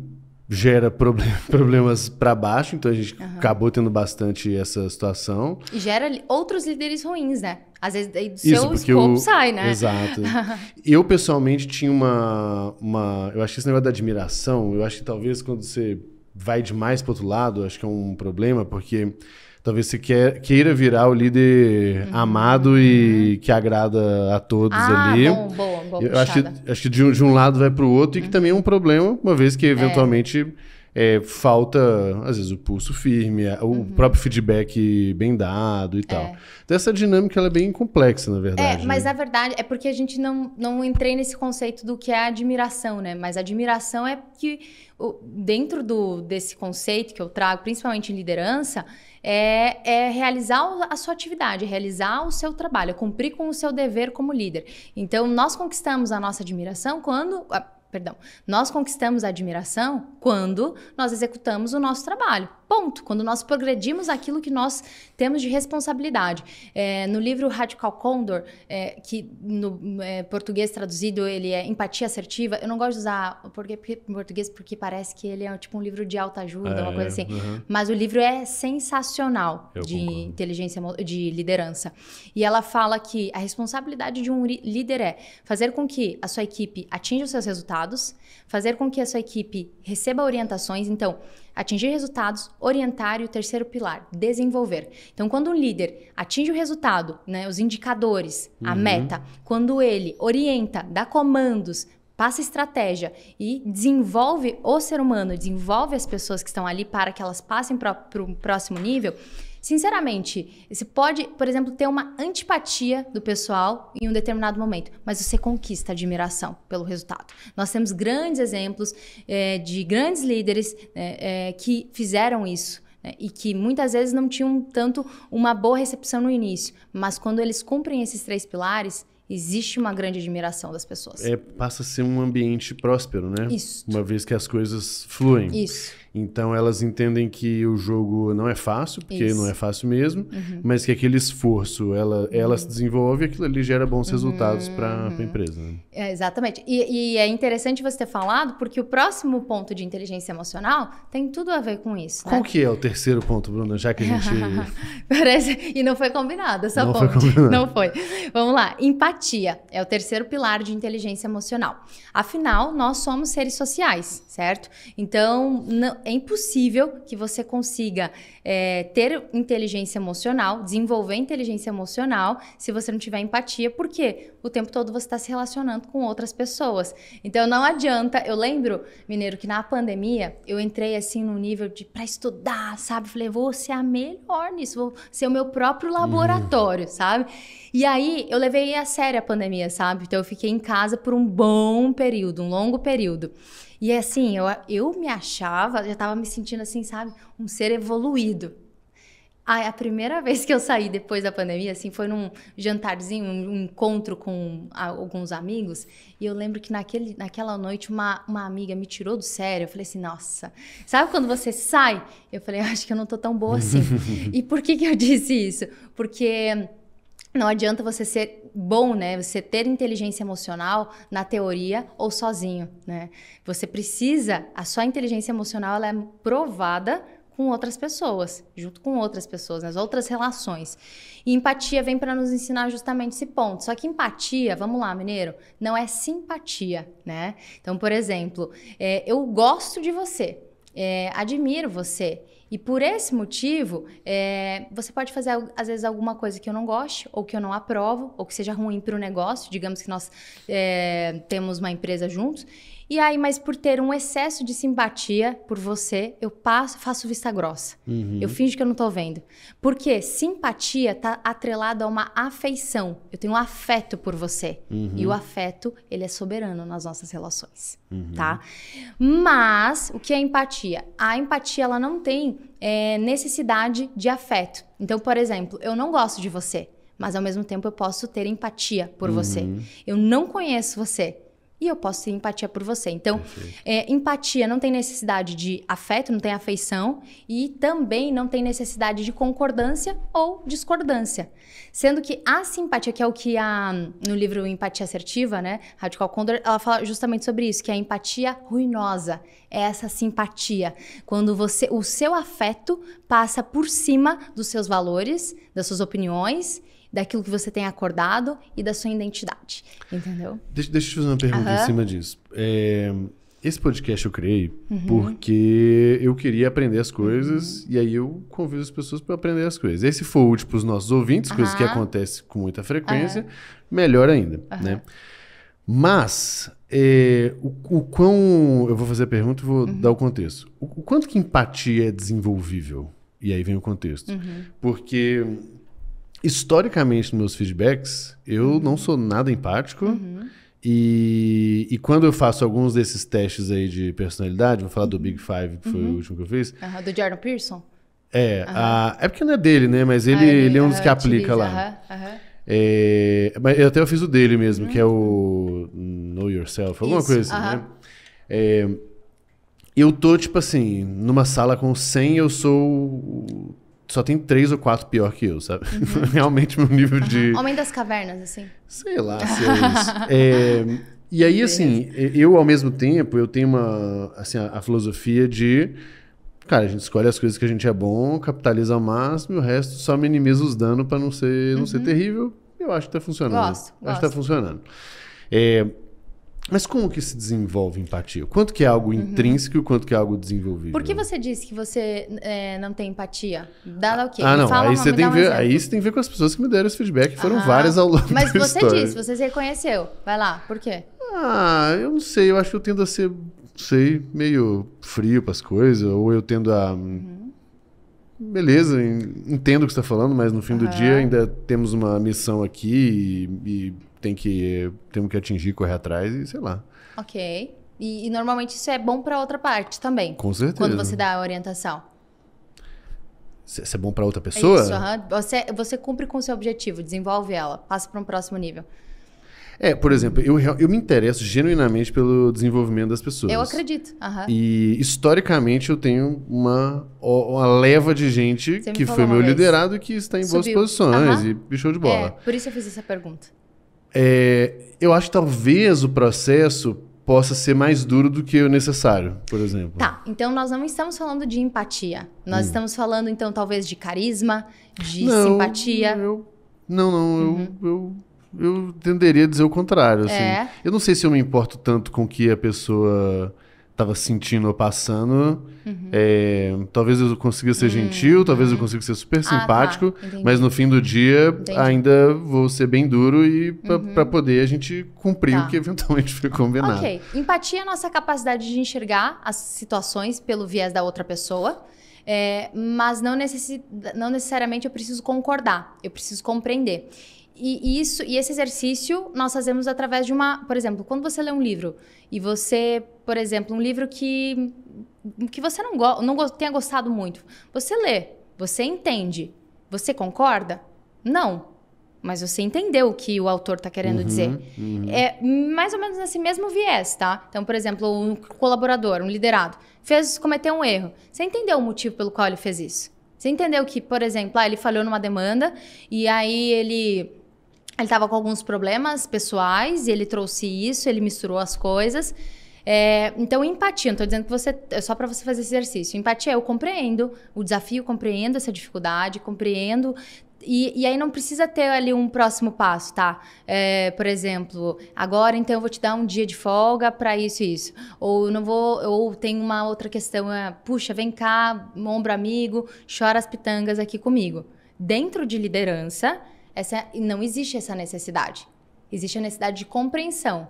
gera <laughs> problemas para baixo, então a gente uhum. acabou tendo bastante essa situação. E gera outros líderes ruins, né? Às vezes daí do seu escopo eu... sai, né? Exato. <laughs> eu, pessoalmente, tinha uma, uma... Eu acho que esse negócio da admiração, eu acho que talvez quando você vai demais para outro lado, acho que é um problema, porque talvez você quer, queira virar o líder uhum. amado e uhum. que agrada a todos ah, ali. Bom, boa, boa eu acho que, acho que de, um, de um lado vai para o outro e que uhum. também é um problema, uma vez que é. eventualmente é. É, falta, às vezes, o pulso firme, o uhum. próprio feedback bem dado e tal. É. Então, essa dinâmica ela é bem complexa, na é, verdade. É, mas né? verdade é porque a gente não, não entrei nesse conceito do que é admiração, né? Mas admiração é que, dentro do, desse conceito que eu trago, principalmente em liderança, é, é realizar a sua atividade, é realizar o seu trabalho, é cumprir com o seu dever como líder. Então, nós conquistamos a nossa admiração quando perdão. Nós conquistamos a admiração quando nós executamos o nosso trabalho. Ponto. Quando nós progredimos aquilo que nós temos de responsabilidade. É, no livro Radical Condor, é, que no é, português traduzido ele é Empatia Assertiva, eu não gosto de usar porque, porque, em português porque parece que ele é tipo um livro de alta ajuda, uma é, coisa assim. Uhum. Mas o livro é sensacional eu de concordo. inteligência, de liderança. E ela fala que a responsabilidade de um líder é fazer com que a sua equipe atinja os seus resultados resultados, fazer com que a sua equipe receba orientações. Então, atingir resultados, orientar e o terceiro pilar, desenvolver. Então, quando um líder atinge o resultado, né, os indicadores, uhum. a meta, quando ele orienta, dá comandos, passa estratégia e desenvolve o ser humano, desenvolve as pessoas que estão ali para que elas passem para o próximo nível, Sinceramente, você pode, por exemplo, ter uma antipatia do pessoal em um determinado momento, mas você conquista admiração pelo resultado. Nós temos grandes exemplos é, de grandes líderes é, é, que fizeram isso. Né, e que muitas vezes não tinham tanto uma boa recepção no início, mas quando eles cumprem esses três pilares, existe uma grande admiração das pessoas. É, passa a ser um ambiente próspero, né? Isso. Uma vez que as coisas fluem. Isso. Então elas entendem que o jogo não é fácil, porque Isso. não é fácil mesmo, uhum. mas que aquele esforço ela, ela se uhum. desenvolve e aquilo ali gera bons resultados uhum. para a empresa. Né? É, exatamente. E, e, é interessante você ter falado, porque o próximo ponto de inteligência emocional tem tudo a ver com isso. Né? Qual que é o terceiro ponto, Bruna? Já que a gente. <laughs> Parece. E não foi combinado essa não ponte. Foi combinado. Não foi. Vamos lá. Empatia é o terceiro pilar de inteligência emocional. Afinal, nós somos seres sociais, certo? Então, é impossível que você consiga é, ter inteligência emocional, desenvolver inteligência emocional, se você não tiver empatia, porque o tempo todo você está se relacionando com outras pessoas. Então não adianta. Eu lembro, Mineiro, que na pandemia eu entrei assim no nível de para estudar, sabe? Falei, vou ser a melhor nisso, vou ser o meu próprio uhum. laboratório, sabe? E aí eu levei a sério a pandemia, sabe? Então eu fiquei em casa por um bom período, um longo período. E é assim, eu, eu me achava, já tava me sentindo assim, sabe, um ser evoluído. a primeira <laughs> vez que eu saí depois da pandemia, assim, foi num jantarzinho, um encontro com alguns amigos. E eu lembro que naquele, naquela noite uma, uma amiga me tirou do sério. Eu falei assim, nossa, sabe quando você sai? Eu falei, acho que eu não tô tão boa assim. <laughs> e por que, que eu disse isso? Porque não adianta você ser bom, né? Você ter inteligência emocional na teoria ou sozinho, né? Você precisa, a sua inteligência emocional ela é provada com outras pessoas, junto com outras pessoas, nas outras relações. E empatia vem para nos ensinar justamente esse ponto. Só que empatia, vamos lá, mineiro, não é simpatia, né? Então, por exemplo, é, eu gosto de você, é, admiro você, e por esse motivo, é, você pode fazer, às vezes, alguma coisa que eu não goste, ou que eu não aprovo, ou que seja ruim para o negócio. Digamos que nós é, temos uma empresa juntos. E aí, mas por ter um excesso de simpatia por você, eu passo, faço vista grossa. Uhum. Eu finjo que eu não tô vendo. Porque simpatia tá atrelado a uma afeição. Eu tenho um afeto por você. Uhum. E o afeto, ele é soberano nas nossas relações, uhum. tá? Mas, o que é empatia? A empatia, ela não tem é, necessidade de afeto. Então, por exemplo, eu não gosto de você mas ao mesmo tempo eu posso ter empatia por uhum. você. Eu não conheço você, e eu posso ter empatia por você. Então, é, empatia não tem necessidade de afeto, não tem afeição e também não tem necessidade de concordância ou discordância. Sendo que a simpatia, que é o que a no livro Empatia Assertiva, né, Radical Condor, ela fala justamente sobre isso, que é a empatia ruinosa, é essa simpatia, quando você o seu afeto passa por cima dos seus valores, das suas opiniões daquilo que você tem acordado e da sua identidade. Entendeu? Deixa, deixa eu te fazer uma pergunta uhum. em cima disso. É, esse podcast eu criei uhum. porque eu queria aprender as coisas uhum. e aí eu convido as pessoas para aprender as coisas. Esse foi útil para os nossos ouvintes, coisa que acontece com muita frequência, melhor ainda, né? Mas é, o, o, quão. Eu vou fazer a pergunta e vou uhum. dar o contexto. O, o, quanto que empatia é desenvolvível? E aí vem o contexto. Uhum. Porque historicamente, nos meus feedbacks, eu uhum. não sou nada empático. Uhum. E, e, quando eu faço alguns desses testes aí de personalidade, vou falar do Big Five, que foi o uhum. último que eu fiz. do Jordan Pearson? É, a, é porque não é dele, né? Mas ele, ah, ele, ele é um dos é que aplica utiliza, lá. É, mas eu até fiz o dele mesmo, que é o uhum. Know Yourself, alguma Isso. coisa assim, né? É, eu tô, tipo assim, numa sala com 100, eu sou só tem três ou quatro pior que eu, sabe? Uhum. <laughs> Realmente meu nível uhum. de. Homem das cavernas, assim. Sei lá se é isso. é, e aí, assim, eu ao mesmo tempo, eu tenho uma. Assim, a, a, filosofia de. Cara, a gente escolhe as coisas que a gente é bom, capitaliza ao máximo, e o resto só minimiza os danos para não ser, não uhum. ser terrível. Eu acho que tá funcionando. Gosto, acho gosto. que tá funcionando. É, mas como que se desenvolve empatia? Quanto que é algo uhum. intrínseco e uhum. quanto que é algo desenvolvido? Por que você disse que você é, não tem empatia? Dá lá o quê? Ah, não. Fala, aí, você tem um ver, aí você tem que ver com as pessoas que me deram esse feedback. Foram ah, várias ao longo Mas você história. disse, você se reconheceu. Vai lá, por quê? Ah, eu não sei. Eu acho que eu tendo a ser, sei, meio frio para as coisas. Ou eu tendo a... Uhum. Beleza, entendo o que você está falando, mas no fim uhum. do dia ainda temos uma missão aqui e, e tem que temos que atingir, correr atrás e sei lá. Ok. E, e normalmente isso é bom para outra parte também. Com certeza. Quando você dá a orientação. Isso é bom para outra pessoa? É isso, uhum. você, você cumpre com o seu objetivo, desenvolve ela, passa para um próximo nível. É, por exemplo, eu, eu me interesso genuinamente pelo desenvolvimento das pessoas. Eu acredito. Uhum. E historicamente eu tenho uma, uma leva de gente que foi meu vez. liderado e que está em Subiu. boas posições uhum. e show de bola. É, por isso eu fiz essa pergunta. É, eu acho que talvez o processo possa ser mais duro do que o necessário, por exemplo. Tá, então nós não estamos falando de empatia. Nós hum. estamos falando, então, talvez de carisma, de não, simpatia. Eu, não, não, uhum. eu, eu eu tenderia a dizer o contrário. Assim. É. Eu não sei se eu me importo tanto com que a pessoa estava sentindo passando. Uhum. É, talvez eu consiga ser uhum. gentil, talvez eu consiga ser super simpático, ah, tá. mas no fim do dia Entendi. ainda vou ser bem duro e para uhum. poder a gente cumprir tá. o que eventualmente foi combinado. Ok. Empatia é a nossa capacidade de enxergar as situações pelo viés da outra pessoa. É, mas não, necessi não necessariamente eu preciso concordar, eu preciso compreender e, isso, e esse exercício nós fazemos através de uma, por exemplo, quando você lê um livro e você, por exemplo, um livro que que você não, go não tenha gostado muito, você lê, você entende, você concorda? Não, mas você entendeu o que o autor está querendo uhum, dizer. Uhum. É mais ou menos nesse mesmo viés, tá? Então, por exemplo, um colaborador, um liderado, fez cometeu um erro. Você entendeu o motivo pelo qual ele fez isso? Você entendeu que, por exemplo, ah, ele falhou numa demanda e aí ele ele estava com alguns problemas pessoais e ele trouxe isso, ele misturou as coisas. É, então, empatia, não estou dizendo que você. É só para você fazer esse exercício. Empatia, eu compreendo o desafio, compreendo essa dificuldade, compreendo. E, e aí não precisa ter ali um próximo passo, tá? É, por exemplo, agora então eu vou te dar um dia de folga para isso e isso. Ou não vou, ou tem uma outra questão, é, puxa, vem cá, ombro amigo, chora as pitangas aqui comigo. Dentro de liderança, essa, não existe essa necessidade. Existe a necessidade de compreensão.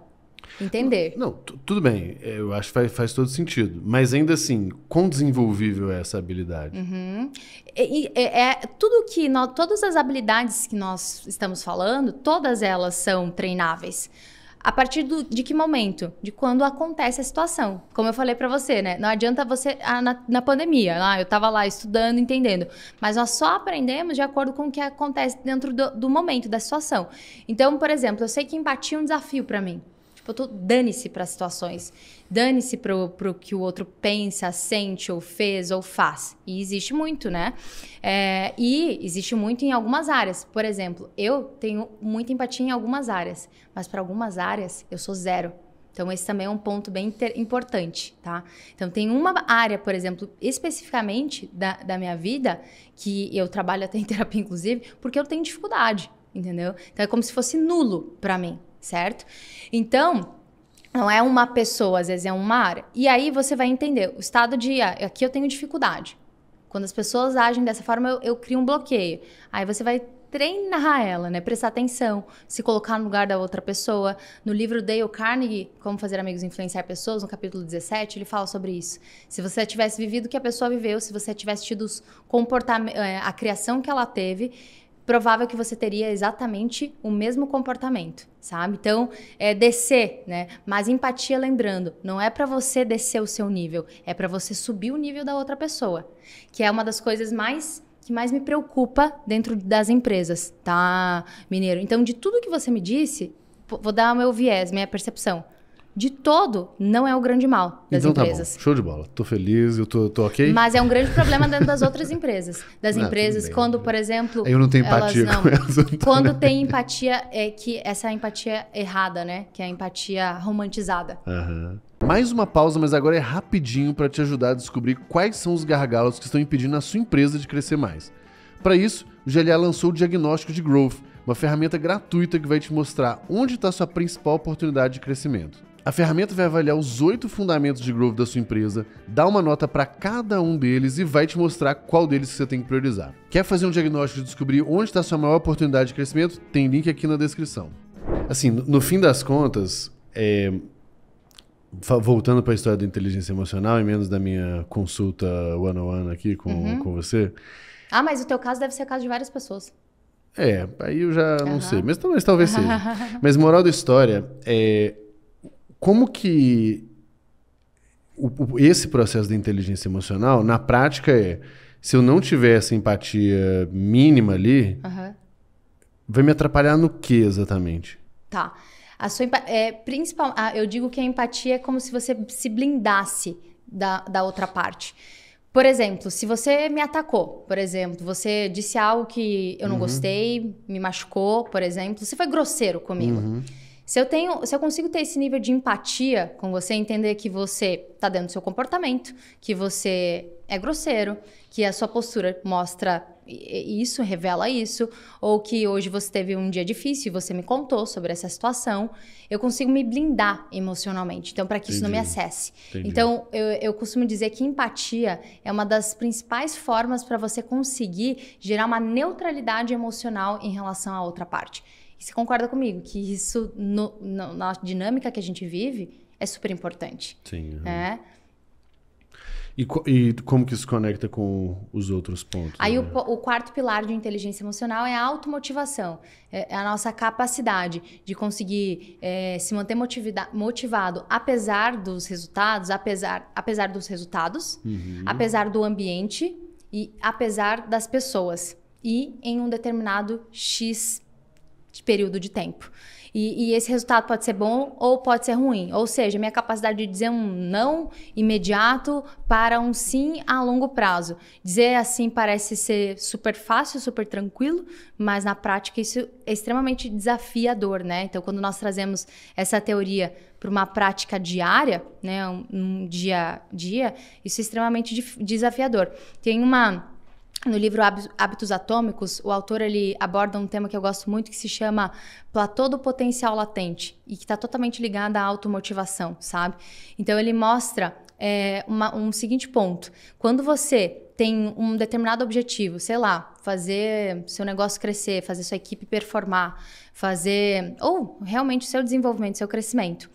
Entender. Não, não tudo bem. Eu acho que faz, faz, todo sentido. Mas ainda assim, quão desenvolvível é essa habilidade? Uhum. E, e, é, é tudo que nós, todas as habilidades que nós estamos falando, todas elas são treináveis. A partir do, de que momento? De quando acontece a situação. Como eu falei para você, né? Não adianta você. Ah, na, na, pandemia, ah, eu estava lá estudando, entendendo. Mas nós só aprendemos de acordo com o que acontece dentro do, do momento, da situação. Então, por exemplo, eu sei que empatia é um desafio para mim. Tipo, eu tô dane-se para situações dane-se pro, pro que o outro pensa, sente ou fez ou faz. E existe muito, né? É, e existe muito em algumas áreas. Por exemplo, eu tenho muita empatia em algumas áreas, mas para algumas áreas eu sou zero. Então, esse também é um ponto bem importante, tá? Então, tem uma área, por exemplo, especificamente da, da minha vida, que eu trabalho até em <laughs> terapia, inclusive, porque eu tenho dificuldade, entendeu? Então, é como se fosse nulo para mim, certo? Então, não é uma pessoa, às vezes é um mar. E aí você vai entender o estado de ah, aqui eu tenho dificuldade. Quando as pessoas agem dessa forma, eu, eu crio um bloqueio. Aí você vai treinar ela, né? Prestar atenção, se colocar no lugar da outra pessoa. No livro Dale Carnegie, Como Fazer Amigos Influenciar Pessoas, no capítulo 17, ele fala sobre isso. Se você tivesse vivido o que a pessoa viveu, se você tivesse tido os comportamentos, eh, a criação que ela teve, provável que você teria exatamente o mesmo comportamento, sabe? Então, é descer, né? Mas empatia, lembrando, não é para você descer o seu nível, é para você subir o nível da outra pessoa, que é uma das coisas mais que mais me preocupa dentro das empresas, tá, mineiro? Então, de tudo que você me disse, vou dar o meu viés, minha percepção de todo, não é o grande mal das então, empresas. Tá bom. Show de bola. Tô feliz, eu tô, tô ok. Mas é um grande problema dentro das outras <laughs> empresas. Das não, ah, empresas, quando, por exemplo. Eu não tenho empatia não, com elas. quando tem empatia, é que essa empatia errada, né? Que é a empatia romantizada. Uhum. Mais uma pausa, mas agora é rapidinho para te ajudar a descobrir quais são os gargalos que estão impedindo a sua empresa de crescer mais. Para isso, o GLA lançou o Diagnóstico de Growth, uma ferramenta gratuita que vai te mostrar onde está sua principal oportunidade de crescimento. A ferramenta vai avaliar os oito fundamentos de growth da sua empresa, dá uma nota para cada um deles e vai te mostrar qual deles você tem que priorizar. Quer fazer um diagnóstico e descobrir onde está sua maior oportunidade de crescimento? Tem link aqui na descrição. Assim, no fim das contas, é... voltando para a história da inteligência emocional e menos da minha consulta one-on-one aqui com, uhum. com você. Ah, mas o teu caso deve ser o caso de várias pessoas. É, aí eu já não sei, mas talvez, talvez seja. <laughs> mas moral da história é como que o, o, esse processo da inteligência emocional, na prática, é se eu não tiver essa empatia mínima ali, uhum. vai me atrapalhar no que exatamente? Tá. A sua é, principal, eu digo que a empatia é como se você se blindasse da, da outra parte. Por exemplo, se você me atacou, por exemplo, você disse algo que eu não uhum. gostei, me machucou, por exemplo, você foi grosseiro comigo. Uhum. Se eu tenho, se eu consigo ter esse nível de empatia com você, entender que você está dentro do seu comportamento, que você é grosseiro, que a sua postura mostra isso, revela isso, ou que hoje você teve um dia difícil e você me contou sobre essa situação, eu consigo me blindar emocionalmente, então, para que Entendi. isso não me acesse. Entendi. Então, eu, eu costumo dizer que empatia é uma das principais formas para você conseguir gerar uma neutralidade emocional em relação à outra parte. E você concorda comigo que isso, no, no, na dinâmica que a gente vive, é super importante. Sim. Uhum. É. E, e, como que isso conecta com os outros pontos? Aí né? o, o, quarto pilar de inteligência emocional é a automotivação. É, é a nossa capacidade de conseguir é, se manter motivado apesar dos resultados, apesar, apesar dos resultados, uhum. apesar do ambiente e apesar das pessoas. E em um determinado X de período de tempo. E, e, esse resultado pode ser bom ou pode ser ruim. Ou seja, minha capacidade de dizer um não imediato para um sim a longo prazo. Dizer assim parece ser super fácil, super tranquilo, mas na prática isso é extremamente desafiador, né? Então, quando nós trazemos essa teoria para uma prática diária, né, um, um dia a dia, isso é extremamente desafiador. Tem uma no livro Hábitos Atômicos, o autor ele aborda um tema que eu gosto muito que se chama platô do potencial latente e que está totalmente ligado à automotivação, sabe? Então ele mostra é, uma, um seguinte ponto: quando você tem um determinado objetivo, sei lá, fazer seu negócio crescer, fazer sua equipe performar, fazer ou realmente seu desenvolvimento, seu crescimento.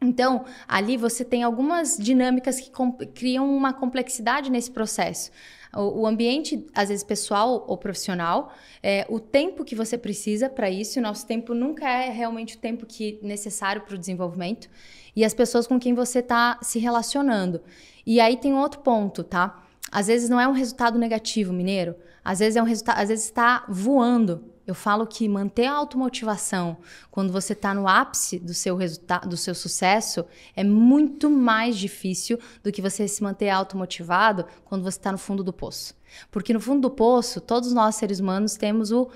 Então, ali você tem algumas dinâmicas que criam uma complexidade nesse processo o, ambiente, às vezes, pessoal ou profissional, é, o tempo que você precisa para isso, o nosso tempo nunca é realmente o tempo que necessário para o desenvolvimento, e as pessoas com quem você está se relacionando. E aí tem um outro ponto, tá? Às vezes não é um resultado negativo, mineiro. Às vezes é um resultado, às vezes está voando. Eu falo que manter a automotivação quando você está no ápice do seu resultado, do seu sucesso, é muito mais difícil do que você se manter automotivado quando você está no fundo do poço. Porque no fundo do poço, todos nós seres humanos temos o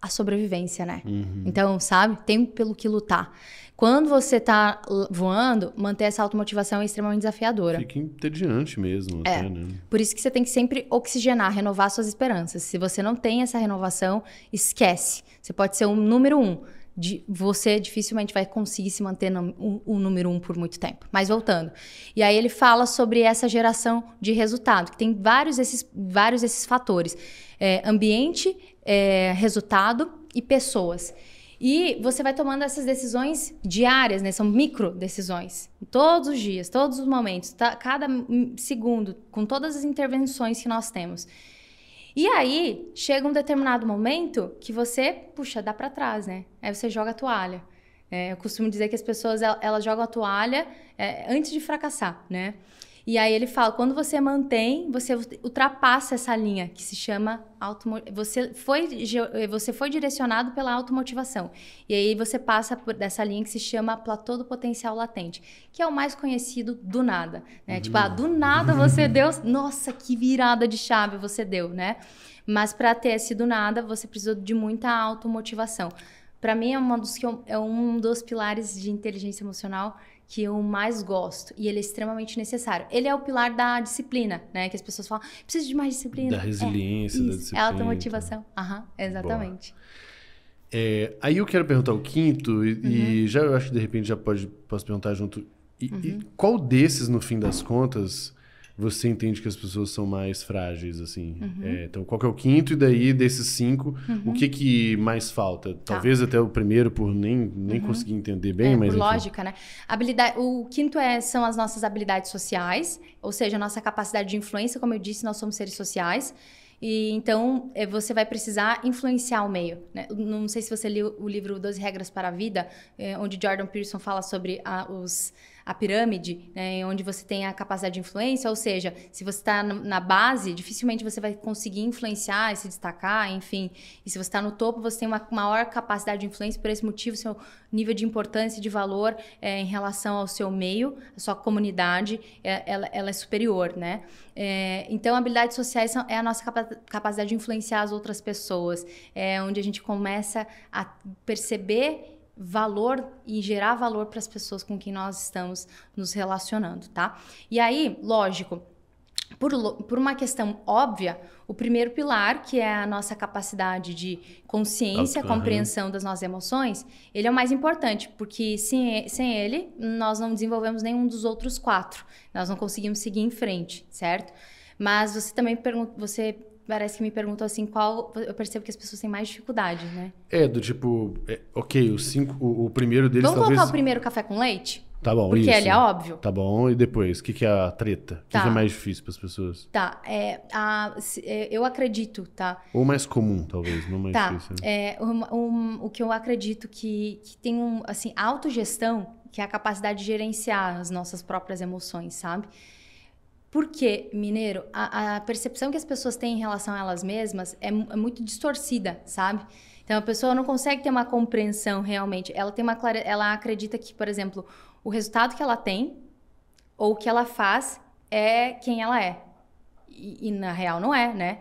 a sobrevivência, né? Uhum. Então, sabe? Tem pelo que lutar. Quando você tá voando, manter essa automotivação é extremamente desafiadora. Fica entediante mesmo, é. até, né? Por isso que você tem que sempre oxigenar, renovar suas esperanças. Se você não tem essa renovação, esquece. Você pode ser o um número um. De, você dificilmente vai conseguir se manter no, o, número um por muito tempo. Mas voltando. E aí ele fala sobre essa geração de resultado, que tem vários esses, vários esses fatores. É, ambiente, é, resultado e pessoas. E você vai tomando essas decisões diárias, né? São micro decisões. Todos os dias, todos os momentos, tá, cada segundo, com todas as intervenções que nós temos. E aí, chega um determinado momento que você, puxa, dá para trás, né? Aí você joga a toalha. É, eu costumo dizer que as pessoas, elas jogam a toalha é, antes de fracassar, né? E aí ele fala, quando você mantém, você ultrapassa essa linha que se chama automo... você foi você foi direcionado pela automotivação. E aí você passa por dessa linha que se chama platô do potencial latente, que é o mais conhecido do nada, né? Uhum. Tipo, ah, do nada você uhum. deu, nossa, que virada de chave você deu, né? Mas para ter esse do nada, você precisou de muita automotivação. Para mim é, uma dos que eu, é um dos pilares de inteligência emocional que eu mais gosto e ele é extremamente necessário. Ele é o pilar da disciplina, né? Que as pessoas falam, preciso de mais disciplina. Da é, resiliência, é, da disciplina. É a automotivação. Então. Aham, exatamente. É, aí eu quero perguntar o quinto e, uhum. e, já eu acho que de repente já pode posso perguntar junto. E, uhum. e qual desses no fim das contas você entende que as pessoas são mais frágeis, assim. Uhum. É, então, qual que é o quinto? E daí, desses cinco, uhum. o que que mais falta? Tá. Talvez tá. até o primeiro, por nem, nem uhum. conseguir entender bem, é, mas... Por lógica, né? Habilidade, o quinto é, são as nossas habilidades sociais, ou seja, a nossa capacidade de influência. Como eu disse, nós somos seres sociais. E então é, você vai precisar influenciar o meio. Né? Não sei se você liu o livro 12 Regras para a Vida, é, onde Jordan Peterson fala sobre a, os a pirâmide, né, onde você tem a capacidade de influência, ou seja, se você está na base, dificilmente você vai conseguir influenciar e se destacar, enfim. E se você está no topo, você tem uma maior capacidade de influência, por esse motivo, seu nível de importância e de valor é, em relação ao seu meio, a sua comunidade, é, ela, ela, é superior, né? É, então, habilidades sociais são, é a nossa capa capacidade de influenciar as outras pessoas, é onde a gente começa a perceber valor e gerar valor para as pessoas com quem nós estamos nos relacionando, tá? E aí, lógico, por, por uma questão óbvia, o primeiro pilar, que é a nossa capacidade de consciência, okay. compreensão das nossas emoções, ele é o mais importante, porque sem, sem ele, nós não desenvolvemos nenhum dos outros quatro. Nós não conseguimos seguir em frente, certo? Mas você também pergunta, você parece que me perguntou assim, qual. Eu percebo que as pessoas têm mais dificuldade, né? É, do tipo, é, ok, o cinco, o, o primeiro deles. Vamos talvez... colocar o primeiro café com leite? Tá bom, Porque isso. Porque ele é óbvio. Tá bom, e depois? O que, que é a treta? O tá. que, é mais difícil para as pessoas? Tá, é, a, é, eu acredito, tá? Ou mais comum, talvez, não mais tá. difícil. Né? É, um, um, o que eu acredito que, que tem um, assim, autogestão, que é a capacidade de gerenciar as nossas próprias emoções, sabe? Porque, mineiro, a, a, percepção que as pessoas têm em relação a elas mesmas é, é, muito distorcida, sabe? Então a pessoa não consegue ter uma compreensão realmente. Ela tem uma ela acredita que, por exemplo, o resultado que ela tem ou o que ela faz é quem ela é. E, e na real não é, né?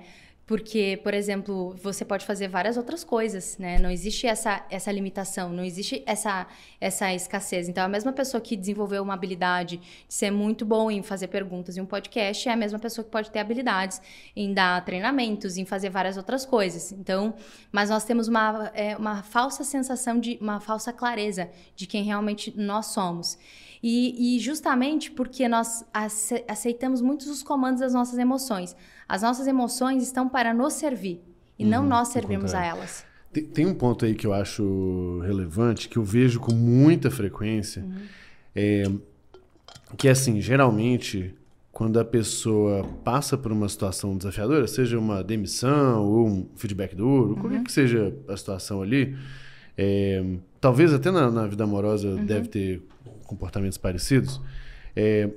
Porque, por exemplo, você pode fazer várias outras coisas, né? Não existe essa, essa limitação, não existe essa, essa escassez. Então, a mesma pessoa que desenvolveu uma habilidade de ser muito bom em fazer perguntas em um podcast é a mesma pessoa que pode ter habilidades em dar treinamentos, em fazer várias outras coisas. Então, mas nós temos uma, é, uma falsa sensação de, uma falsa clareza de quem realmente nós somos. E, e justamente porque nós aceitamos muitos os comandos das nossas emoções. As nossas emoções estão para nos servir e uhum, não nós servimos a elas. Tem, tem, um ponto aí que eu acho relevante, que eu vejo com muita frequência, uhum. é, que é assim, geralmente quando a pessoa passa por uma situação desafiadora, seja uma demissão ou um feedback duro, uhum. qualquer que seja a situação ali, é, talvez até na, na vida amorosa uhum. deve ter comportamentos parecidos. É,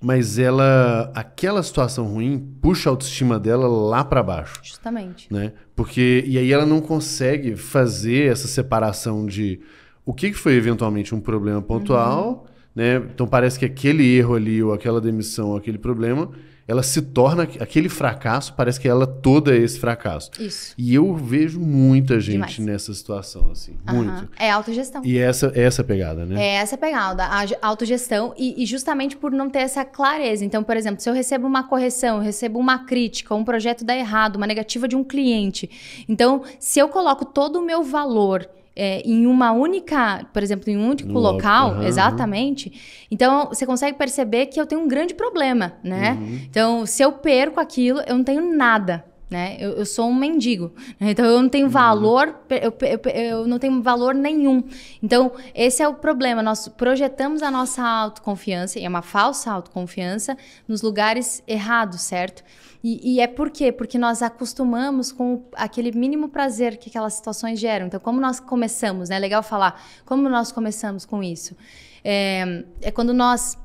mas ela, aquela situação ruim puxa a autoestima dela lá para baixo. Justamente. Né? Porque e aí ela não consegue fazer essa separação de o que foi eventualmente um problema pontual, uhum. né? Então parece que aquele erro ali ou aquela demissão, ou aquele problema ela se torna aquele fracasso, parece que ela toda é esse fracasso. Isso. E eu vejo muita gente Demais. nessa situação, assim, muito. É autogestão. E essa é essa pegada, né? É essa pegada, a autogestão e, e, justamente por não ter essa clareza. Então, por exemplo, se eu recebo uma correção, eu recebo uma crítica, um projeto dá errado, uma negativa de um cliente. Então, se eu coloco todo o meu valor é, em uma única, por exemplo, em um único local, local. Uhum. exatamente. Então, você consegue perceber que eu tenho um grande problema, né? Uhum. Então, se eu perco aquilo, eu não tenho nada. Né? Eu, eu sou um mendigo, né? então eu não tenho uhum. valor, eu, eu, eu não tenho valor nenhum. Então, esse é o problema. Nós projetamos a nossa autoconfiança, e é uma falsa autoconfiança, nos lugares errados, certo? E, e, é por quê? Porque nós acostumamos com aquele mínimo prazer que aquelas situações geram. Então, como nós começamos, né? É legal falar como nós começamos com isso. É, é quando nós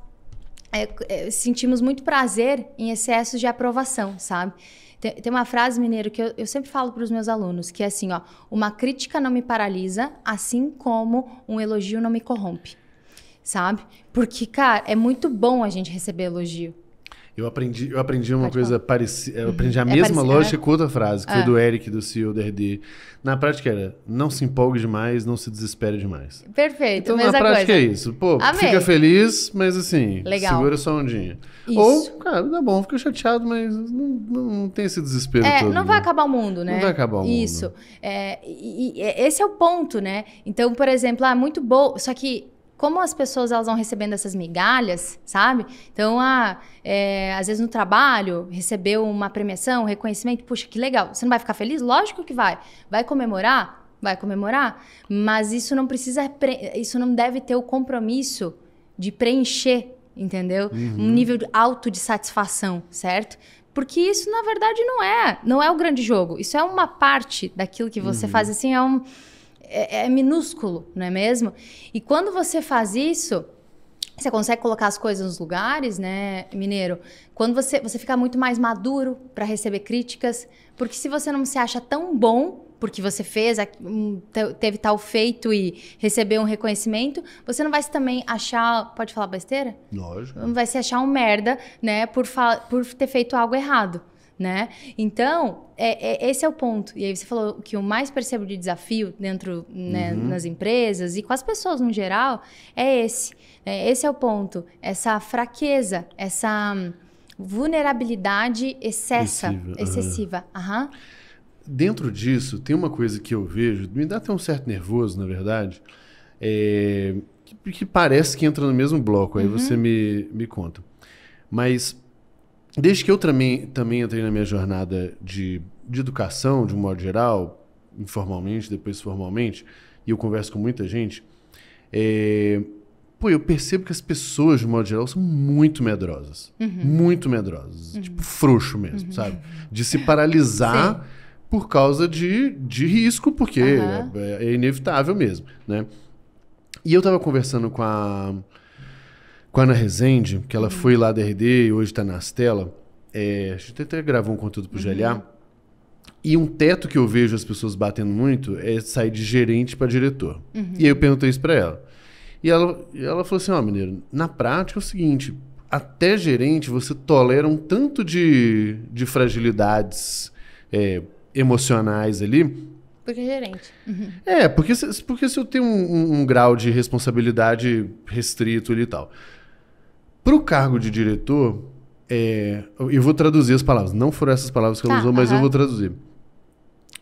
é, é, sentimos muito prazer em excesso de aprovação, sabe? Tem, tem uma frase, mineiro, que eu, eu sempre falo para os meus alunos, que é assim, ó, uma crítica não me paralisa, assim como um elogio não me corrompe, sabe? Porque, cara, é muito bom a gente receber elogio eu aprendi, eu aprendi uma Pode coisa parecida. Eu uhum. aprendi a é mesma é lógica com outra frase, que ah. foi do Eric, do CEO da RD. Na prática era: não se empolgue demais, não se desespere demais. Perfeito. Então, na prática coisa. é isso. Pô, Amei. fica feliz, mas assim, Legal. segura sua ondinha. Isso. Ou, cara, tá bom, fica chateado, mas não, não tem esse desespero. É, todo, não né? vai né? acabar o mundo, né? Não vai acabar o mundo. Isso. É, e, e, esse é o ponto, né? Então, por exemplo, ah, muito bom. Só que como as pessoas elas vão recebendo essas migalhas, sabe? Então, ah, é, às vezes no trabalho, recebeu uma premiação, um reconhecimento, puxa, que legal. Você não vai ficar feliz? Lógico que vai. Vai comemorar? Vai comemorar. Mas isso não precisa, isso não deve ter o compromisso de preencher, entendeu? Uhum. Um nível alto de satisfação, certo? Porque isso, na verdade, não é. Não é o grande jogo. Isso é uma parte daquilo que você uhum. faz, assim, é um é, é, é minúsculo, não é mesmo? E quando você faz isso, você consegue colocar as coisas nos lugares, né, mineiro? Quando você, você fica muito mais maduro para receber críticas, porque se você não se acha tão bom porque você fez, teve tal feito e recebeu um reconhecimento, você não vai se também achar, pode falar besteira? Lógico. Não vai se achar um merda, né, por, por ter feito algo errado né? Então, é, é, esse é o ponto. E aí você falou que o mais percebo de desafio dentro, né, uhum. nas empresas e com as pessoas no geral, é esse. É, esse é o ponto. Essa fraqueza, essa hum, vulnerabilidade excessa, excessiva. excessiva. Uhum. Dentro disso, tem uma coisa que eu vejo, me dá até um certo nervoso, na verdade, é, que, que, parece que entra no mesmo bloco, aí uhum. você me, me conta. Mas desde que eu também, também entrei na minha jornada de, de educação, de um modo geral, informalmente, depois formalmente, e eu converso com muita gente, é, pô, eu percebo que as pessoas, de um modo geral, são muito medrosas. Uhum. Muito medrosas. Uhum. Tipo, frouxo mesmo, uhum. sabe? De se paralisar Sim. por causa de, de risco, porque é, é, é, inevitável mesmo, né? E eu tava conversando com a com a Ana Rezende, que ela uhum. foi lá da RD e hoje está na Astela. É, a gente até gravou um conteúdo para o uhum. GLA. E um teto que eu vejo as pessoas batendo muito é sair de gerente para diretor. Uhum. E aí eu perguntei isso para ela. E ela, ela falou assim: Ó, oh, Mineiro, na prática é o seguinte, até gerente você tolera um tanto de, de fragilidades é, emocionais ali. Porque é gerente. Uhum. É, porque se, porque se eu tenho um, um, um grau de responsabilidade restrito e tal. Para o cargo de diretor, é, eu vou traduzir as palavras. Não foram essas palavras que ela tá, usou, mas uh -huh. eu vou traduzir.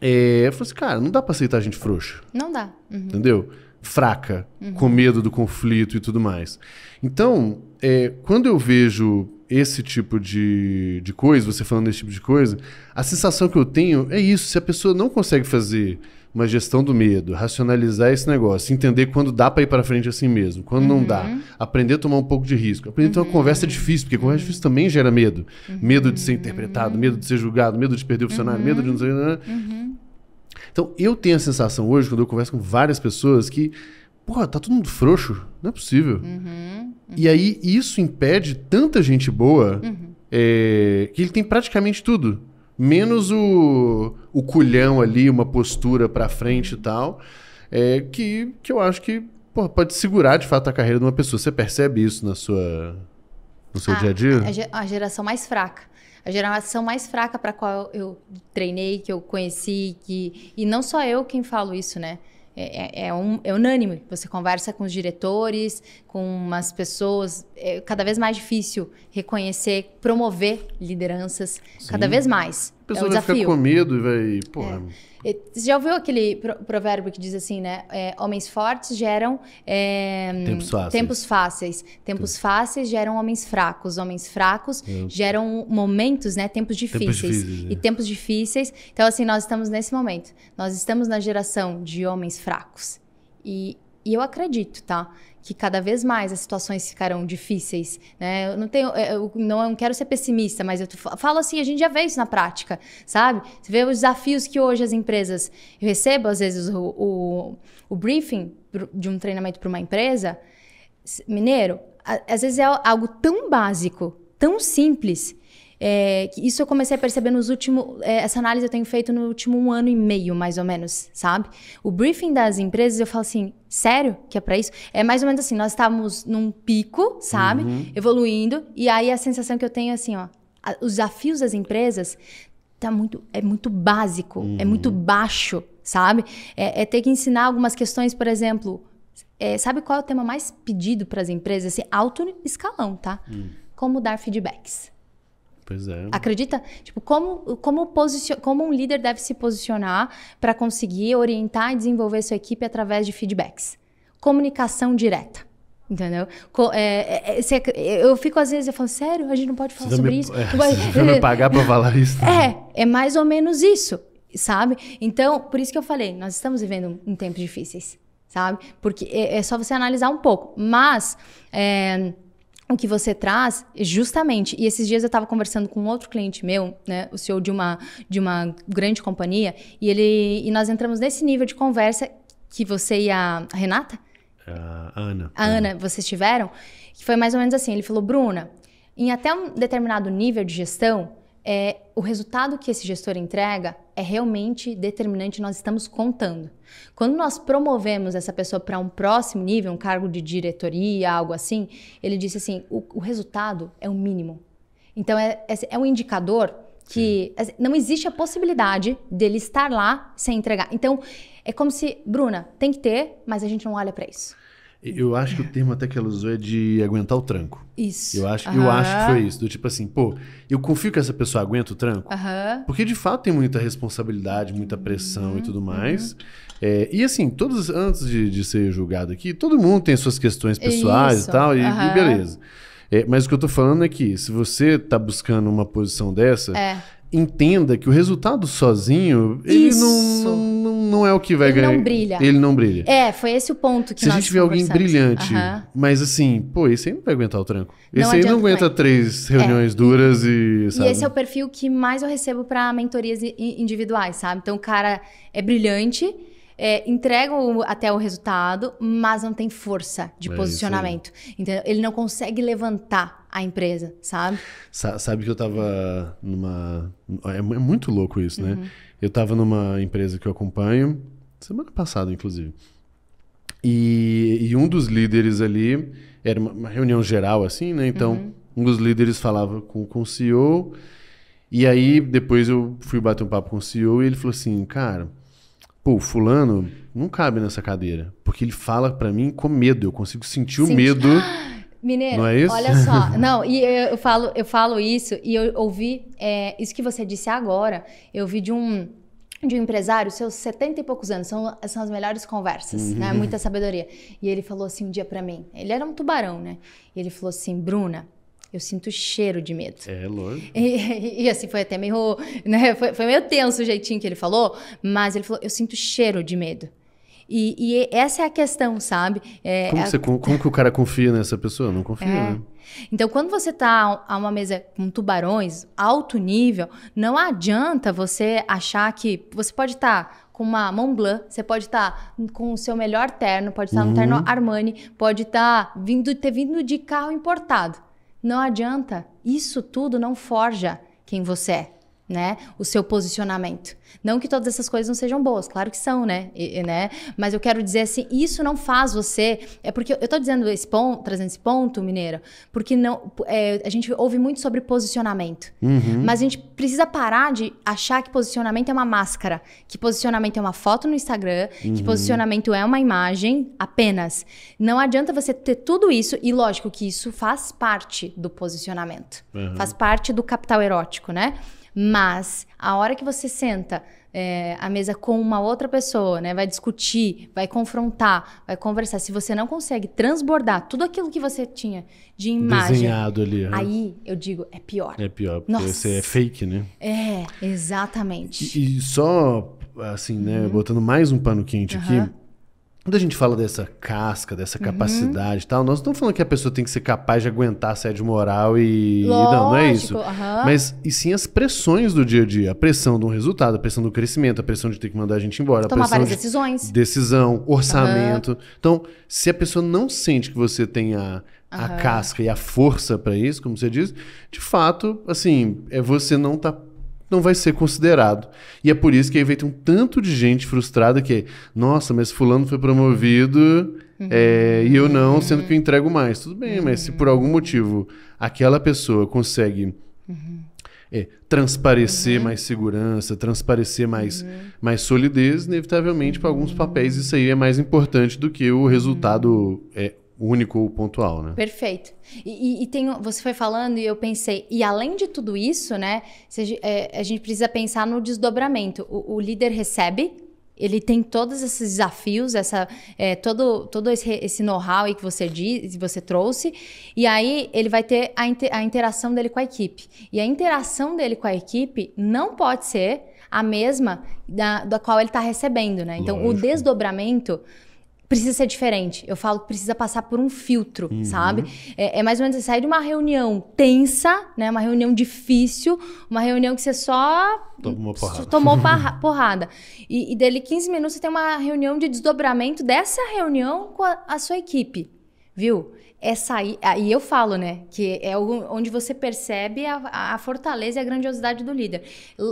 É, eu falei assim, cara, não dá para aceitar gente frouxa. Não dá. Uhum. Entendeu? Fraca, uhum. com medo do conflito e tudo mais. Então, é, quando eu vejo esse tipo de, de coisa, você falando desse tipo de coisa, a sensação que eu tenho é isso. Se a pessoa não consegue fazer uma gestão do medo, racionalizar esse negócio, entender quando dá para ir para frente assim mesmo, quando uhum. não dá, uhum. aprender a tomar um pouco de risco, aprender a ter uma uhum. conversa difícil, porque conversa difícil também gera medo. Uhum. Medo de ser interpretado, medo de ser julgado, medo de perder o funcionário, medo de não uhum. sei. Né? Então, eu tenho a sensação hoje, quando eu converso com várias pessoas, que, porra, tá todo mundo frouxo, não é possível. E aí, isso impede tanta gente boa é, que ele tem praticamente tudo menos o, o culhão ali, uma postura para frente e tal, é, que, que eu acho que porra, pode segurar de fato a carreira de uma pessoa. Você percebe isso na sua, no seu a, ah, dia a dia? A, a geração mais fraca. A geração mais fraca para qual eu treinei, que eu conheci, que e não só eu quem falo isso, né? É, é, é, um, é, unânime. Você conversa com os diretores, com umas pessoas. É cada vez mais difícil reconhecer, promover lideranças, Sim. cada vez mais pessoa é um vai desafio. ficar com medo e vai. É. Você já ouviu aquele provérbio que diz assim, né? É, homens fortes geram é, tempos fáceis. tempos, fáceis. tempos fáceis. geram homens fracos. Homens fracos é, geram momentos, né? Tempos difíceis. Tempos difíceis e é. tempos difíceis. Então, assim, nós estamos nesse momento. Nós estamos na geração de homens fracos. E e eu acredito, tá? Que cada vez mais as situações ficarão difíceis, né? Eu não tenho, é, eu não, eu não quero ser pessimista, mas eu falo assim, a gente já vê isso na prática, sabe? Você vê os desafios que hoje as empresas eu recebo às vezes o, o, o briefing de um treinamento para uma empresa, mineiro, às vezes é algo tão básico, tão simples é, isso eu comecei a perceber nos últimos. É, essa análise eu tenho feito no último um ano e meio, mais ou menos, sabe? O briefing das empresas, eu falo assim: sério que é para isso? É mais ou menos assim: nós estávamos num pico, sabe? Uhum. Evoluindo, e aí a sensação que eu tenho é assim: ó, a, os desafios das empresas tá muito, é muito básico, uhum. é muito uhum. baixo, sabe? É, é ter que ensinar algumas questões, por exemplo. É, sabe qual é o tema mais pedido para as empresas? Assim, alto escalão, tá? Hum. Como dar feedbacks. Pois é. Acredita? Tipo, como, como, posicion... como um líder deve se posicionar para conseguir orientar e desenvolver sua equipe através de feedbacks? Comunicação direta. Entendeu? É, é, é, cê, eu fico às vezes, eu falo, sério, a gente não pode falar sobre me, isso. <laughs> É, você vai me pagar para falar isso. <laughs> É, é mais ou menos isso, sabe? Então, por isso que eu falei, nós estamos vivendo em tempos difíceis, sabe? Porque é, é só você analisar um pouco. Mas, é, o que você traz, justamente, e esses dias eu estava conversando com outro cliente meu, né, o senhor de uma, de uma grande companhia, e ele e nós entramos nesse nível de conversa que você e a Renata, é, a Ana, a Ana, Ana vocês tiveram, que foi mais ou menos assim, ele falou, Bruna, em até um determinado nível de gestão, é, o resultado que esse gestor entrega é realmente determinante, nós estamos contando. Quando nós promovemos essa pessoa para um próximo nível, um cargo de diretoria, algo assim, ele disse assim: o, o resultado é o mínimo. Então é, é, é um indicador que é, não existe a possibilidade dele estar lá sem entregar. Então é como se, Bruna, tem que ter, mas a gente não olha para isso. Eu acho que o termo até que ela usou é de aguentar o tranco. Isso. Eu acho, eu acho que foi isso. Do tipo assim, pô, eu confio que essa pessoa aguenta o tranco. Uhum. Porque de fato tem muita responsabilidade, muita pressão e tudo uhum. mais. É, e assim, todos, antes de, de, ser julgado aqui, todo mundo tem suas questões é pessoais isso. e tal, e, e beleza. É, mas o que eu tô falando é que se você tá buscando uma posição dessa, é. entenda que o resultado sozinho, ele isso. não não é o que vai ele ganhar. Ele não brilha. Ele não brilha. É, foi esse o ponto que Se nós a gente vê alguém brilhante, mas assim, pô, esse aí não vai aguentar o tranco. Esse não aí não aguenta mais. três é. reuniões é. duras e. Sabe? E esse é o perfil que mais eu recebo para mentorias individuais, sabe? Então o cara é brilhante. É, entrega o, até o resultado, mas não tem força de é posicionamento. Então, ele não consegue levantar a empresa, sabe? Sa sabe que eu tava numa. É, é muito louco isso, né? Uhum. Eu estava numa empresa que eu acompanho, semana passada, inclusive. E, e, um dos líderes ali, era uma, uma reunião geral, assim, né? Então, uhum. um dos líderes falava com, com o CEO. E aí, depois eu fui bater um papo com o CEO e ele falou assim, cara, pô, fulano não cabe nessa cadeira. Porque ele fala para mim com medo, eu consigo sentir o Sim. medo... <gasps> Ah, Mineiro, é olha só. <laughs> Não, e eu, eu, falo, eu falo isso e eu ouvi é, isso que você disse agora. Eu vi de um de um empresário, seus setenta e poucos anos, são, são as melhores conversas, né? uhum. né? Muita sabedoria. E ele falou assim um dia para mim, ele era um tubarão, né? E ele falou assim, Bruna, eu sinto cheiro de medo. É, lógico. E, e, e assim, foi até meio, né? Foi, foi meio tenso o jeitinho que ele falou, mas ele falou, eu sinto cheiro de medo. E, e, essa é a questão, sabe? É, como, é você, a... como, como, que o cara confia nessa pessoa? Não confia, é. né? Então, quando você está a uma mesa com tubarões, alto nível, não adianta você achar que você pode estar tá com uma Montblanc, você pode estar tá com o seu melhor terno, pode estar tá uhum. no terno Armani, pode estar tá vindo ter vindo de carro importado. Não adianta. Isso tudo não forja quem você é né? O seu posicionamento. Não que todas essas coisas não sejam boas, claro que são, né? E, e, né? Mas eu quero dizer assim, isso não faz você. É porque eu estou dizendo esse ponto, trazendo esse ponto, Mineira, porque não é, a gente ouve muito sobre posicionamento. Uhum. Mas a gente precisa parar de achar que posicionamento é uma máscara, que posicionamento é uma foto no Instagram, uhum. que posicionamento é uma imagem apenas. Não adianta você ter tudo isso, e lógico que isso faz parte do posicionamento. Uhum. Faz parte do capital erótico, né? Mas a hora que você senta é, à mesa com uma outra pessoa, né, vai discutir, vai confrontar, vai conversar, se você não consegue transbordar tudo aquilo que você tinha de imagem, desenhado ali, aí eu digo é pior. É pior porque Nossa. você é fake, né? É, exatamente. E, e só assim, né, uhum. botando mais um pano quente uhum. aqui quando a gente fala dessa casca, dessa uhum. capacidade uhum. e tal, nós não estamos falando que a pessoa tem que ser capaz de aguentar assédio moral e. Lógico, não, não é isso. Uhum. Mas e sim as pressões do dia a dia. A pressão do resultado, a pressão do crescimento, a pressão de ter que mandar a gente embora. Tomar a pressão várias de decisões. Decisão, orçamento. Uhum. Então, se a pessoa não sente que você tem a, a casca e a força para isso, como você diz, de fato, assim, é você não tá não vai ser considerado. E é por isso que aí vem um tanto de gente frustrada que, nossa, mas fulano foi promovido uhum. é, e eu não, sendo que eu uhum. entrego mais. Tudo bem, uhum. mas se por uhum. algum motivo aquela pessoa consegue uhum. é, transparecer uhum. mais segurança, transparecer mais, mais solidez, inevitavelmente para alguns papéis isso aí é mais importante do que o resultado é, único pontual, né? Perfeito. E, e, tem, você foi falando e eu pensei, e além de tudo isso, né, é, a gente precisa pensar no desdobramento. o, o líder recebe ele tem todos esses desafios, essa, é, todo, todo esse, esse know-how que você diz, você trouxe, e aí ele vai ter a, inter, a interação dele com a equipe. E a interação dele com a equipe não pode ser a mesma da, da qual ele está recebendo, né? Então, Lógico. o desdobramento precisa ser diferente. Eu falo que precisa passar por um filtro, uhum. sabe? É, é, mais ou menos você assim, sai de uma reunião tensa, né? Uma reunião difícil, uma reunião que você só tomou porrada. Tomou <laughs> porrada. E, e dele 15 minutos você tem uma reunião de desdobramento dessa reunião com a, a sua equipe, viu? É sair. aí ah, eu falo, né? Que é onde você percebe a, a fortaleza e a grandiosidade do líder.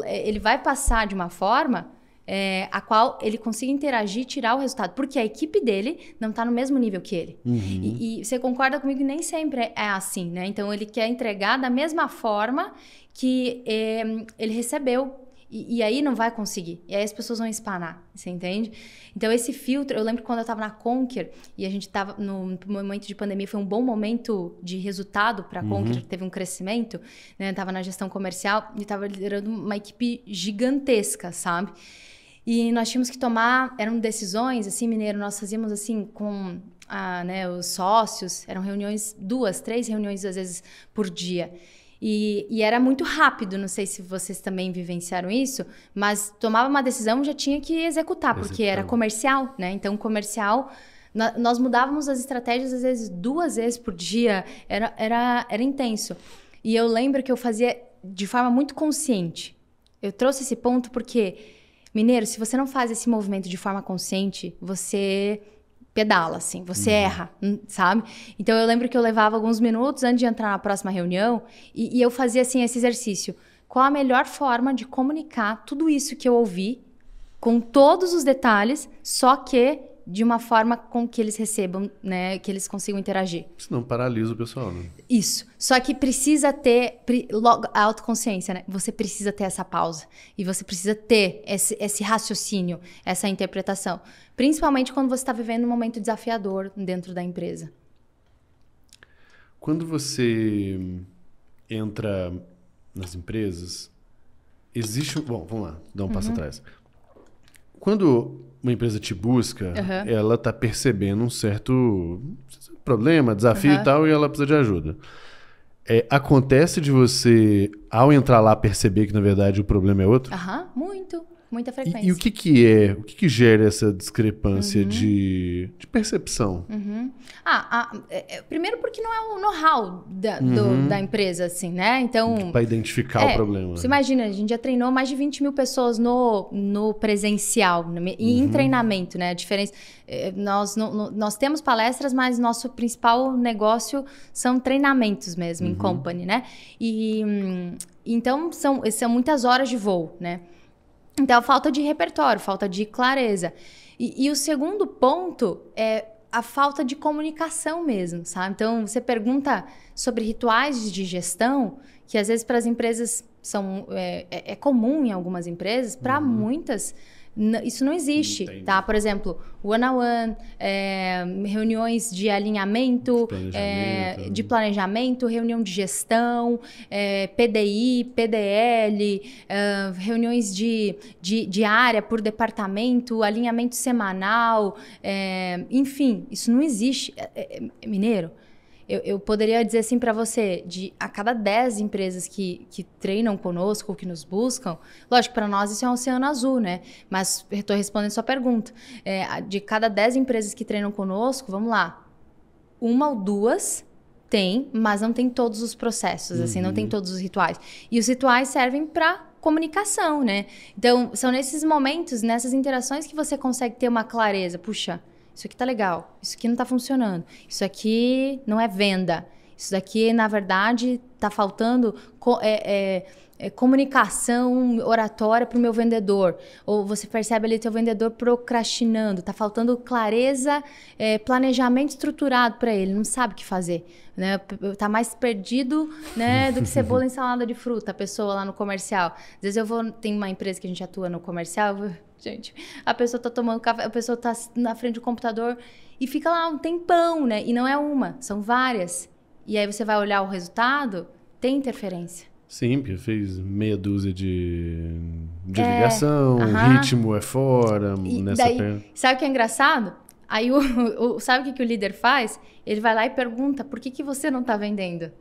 É, ele vai passar de uma forma é, a qual ele consiga interagir e tirar o resultado. Porque a equipe dele não está no mesmo nível que ele. Uhum. E, e, você concorda comigo que nem sempre é assim, né? Então ele quer entregar da mesma forma que é, ele recebeu. E, e, aí não vai conseguir. E aí as pessoas vão espanar, você entende? Então esse filtro, eu lembro quando eu estava na Conquer e a gente estava no momento de pandemia, foi um bom momento de resultado para a uhum. Conquer, teve um crescimento, né? Eu tava na gestão comercial e estava liderando uma equipe gigantesca, sabe? E nós tínhamos que tomar, eram decisões, assim, mineiro, nós fazíamos assim com a, ah, né, os sócios, eram reuniões, duas, três reuniões às vezes por dia. E, e, era muito rápido, não sei se vocês também vivenciaram isso, mas tomava uma decisão já tinha que executar, porque era comercial, né? Então, comercial, nós mudávamos as estratégias às vezes duas vezes por dia, era, era, era intenso. E eu lembro que eu fazia de forma muito consciente. Eu trouxe esse ponto porque Mineiro, se você não faz esse movimento de forma consciente, você pedala, assim, você uhum. erra, hum, sabe? Então eu lembro que eu levava alguns minutos antes de entrar na próxima reunião e, e eu fazia assim esse exercício. Qual a melhor forma de comunicar tudo isso que eu ouvi com todos os detalhes, só que de uma forma com que eles recebam, né, que eles consigam interagir. Isso não paralisa o pessoal, né? Isso. Só que precisa ter pre, logo a autoconsciência, né? Você precisa ter essa pausa e você precisa ter esse, esse raciocínio, essa interpretação, principalmente quando você está vivendo um momento desafiador dentro da empresa. Quando você entra nas empresas, existe, bom, vamos lá, dá um uhum. passo atrás. Quando uma empresa te busca, uhum. ela tá percebendo um certo problema, desafio uhum. e tal, e ela precisa de ajuda. É, acontece de você, ao entrar lá, perceber que na verdade o problema é outro? Aham, muito muita frequência. E, e o que, que é? O que, que gera essa discrepância uhum. de, de percepção? Uhum. Ah, a, é, é primeiro porque não é o know-how da, uhum. da, empresa, assim, né? Então. Para identificar é, o problema. Você né? imagina, a gente já treinou mais de 20 mil pessoas no, no presencial e em uhum. treinamento, né? A diferença. É, nós, no, nós temos palestras, mas nosso principal negócio são treinamentos mesmo, em uhum. company, né? E. Hum, então, são, são muitas horas de voo, né? Então, falta de repertório, falta de clareza. E, e o segundo ponto é a falta de comunicação mesmo, sabe? Então, você pergunta sobre rituais de gestão, que às vezes para as empresas são é, é, é, comum em algumas empresas, para uhum. muitas isso não existe, tá? Entendi. tá? Por exemplo, one-on-one, -on -one, é, reuniões de alinhamento, de planejamento, é, né? de planejamento reunião de gestão, é, PDI, PDL, é, reuniões de, de, de, área por departamento, alinhamento semanal, é, enfim, isso não existe. É, mineiro, eu, eu poderia dizer assim para você, de a cada 10 empresas que, que treinam conosco, que nos buscam, lógico, para nós isso é um oceano azul, né? Mas estou respondendo sua pergunta. É, de cada 10 empresas que treinam conosco, vamos lá, uma ou duas tem, mas não tem todos os processos, uhum. assim, não tem uhum. todos os rituais. E os rituais servem para comunicação, né? Então, são nesses momentos, nessas interações que você consegue ter uma clareza. Puxa, isso aqui tá legal, isso aqui não tá funcionando, isso aqui não é venda, isso daqui, na verdade, tá faltando co é, é, é, comunicação oratória para o meu vendedor. Ou você percebe ali teu vendedor procrastinando, tá faltando clareza, é, planejamento estruturado para ele, não sabe o que fazer. Né? Tá mais perdido né, do que cebola <laughs> em salada de fruta, a pessoa lá no comercial. Às vezes eu vou, tem uma empresa que a gente atua no comercial, eu vou gente. A pessoa tá tomando café, a pessoa tá na frente do computador e fica lá um tempão, né? E não é uma, são várias. E aí você vai olhar o resultado, tem interferência. Sim, porque fez meia dúzia de, de é, ligação, uh -huh. ritmo é fora, e nessa né, daí, perna. Sabe o que é engraçado? Aí o, <laughs> o sabe o que, que o líder faz? Ele vai lá e pergunta: por que, que você não está vendendo?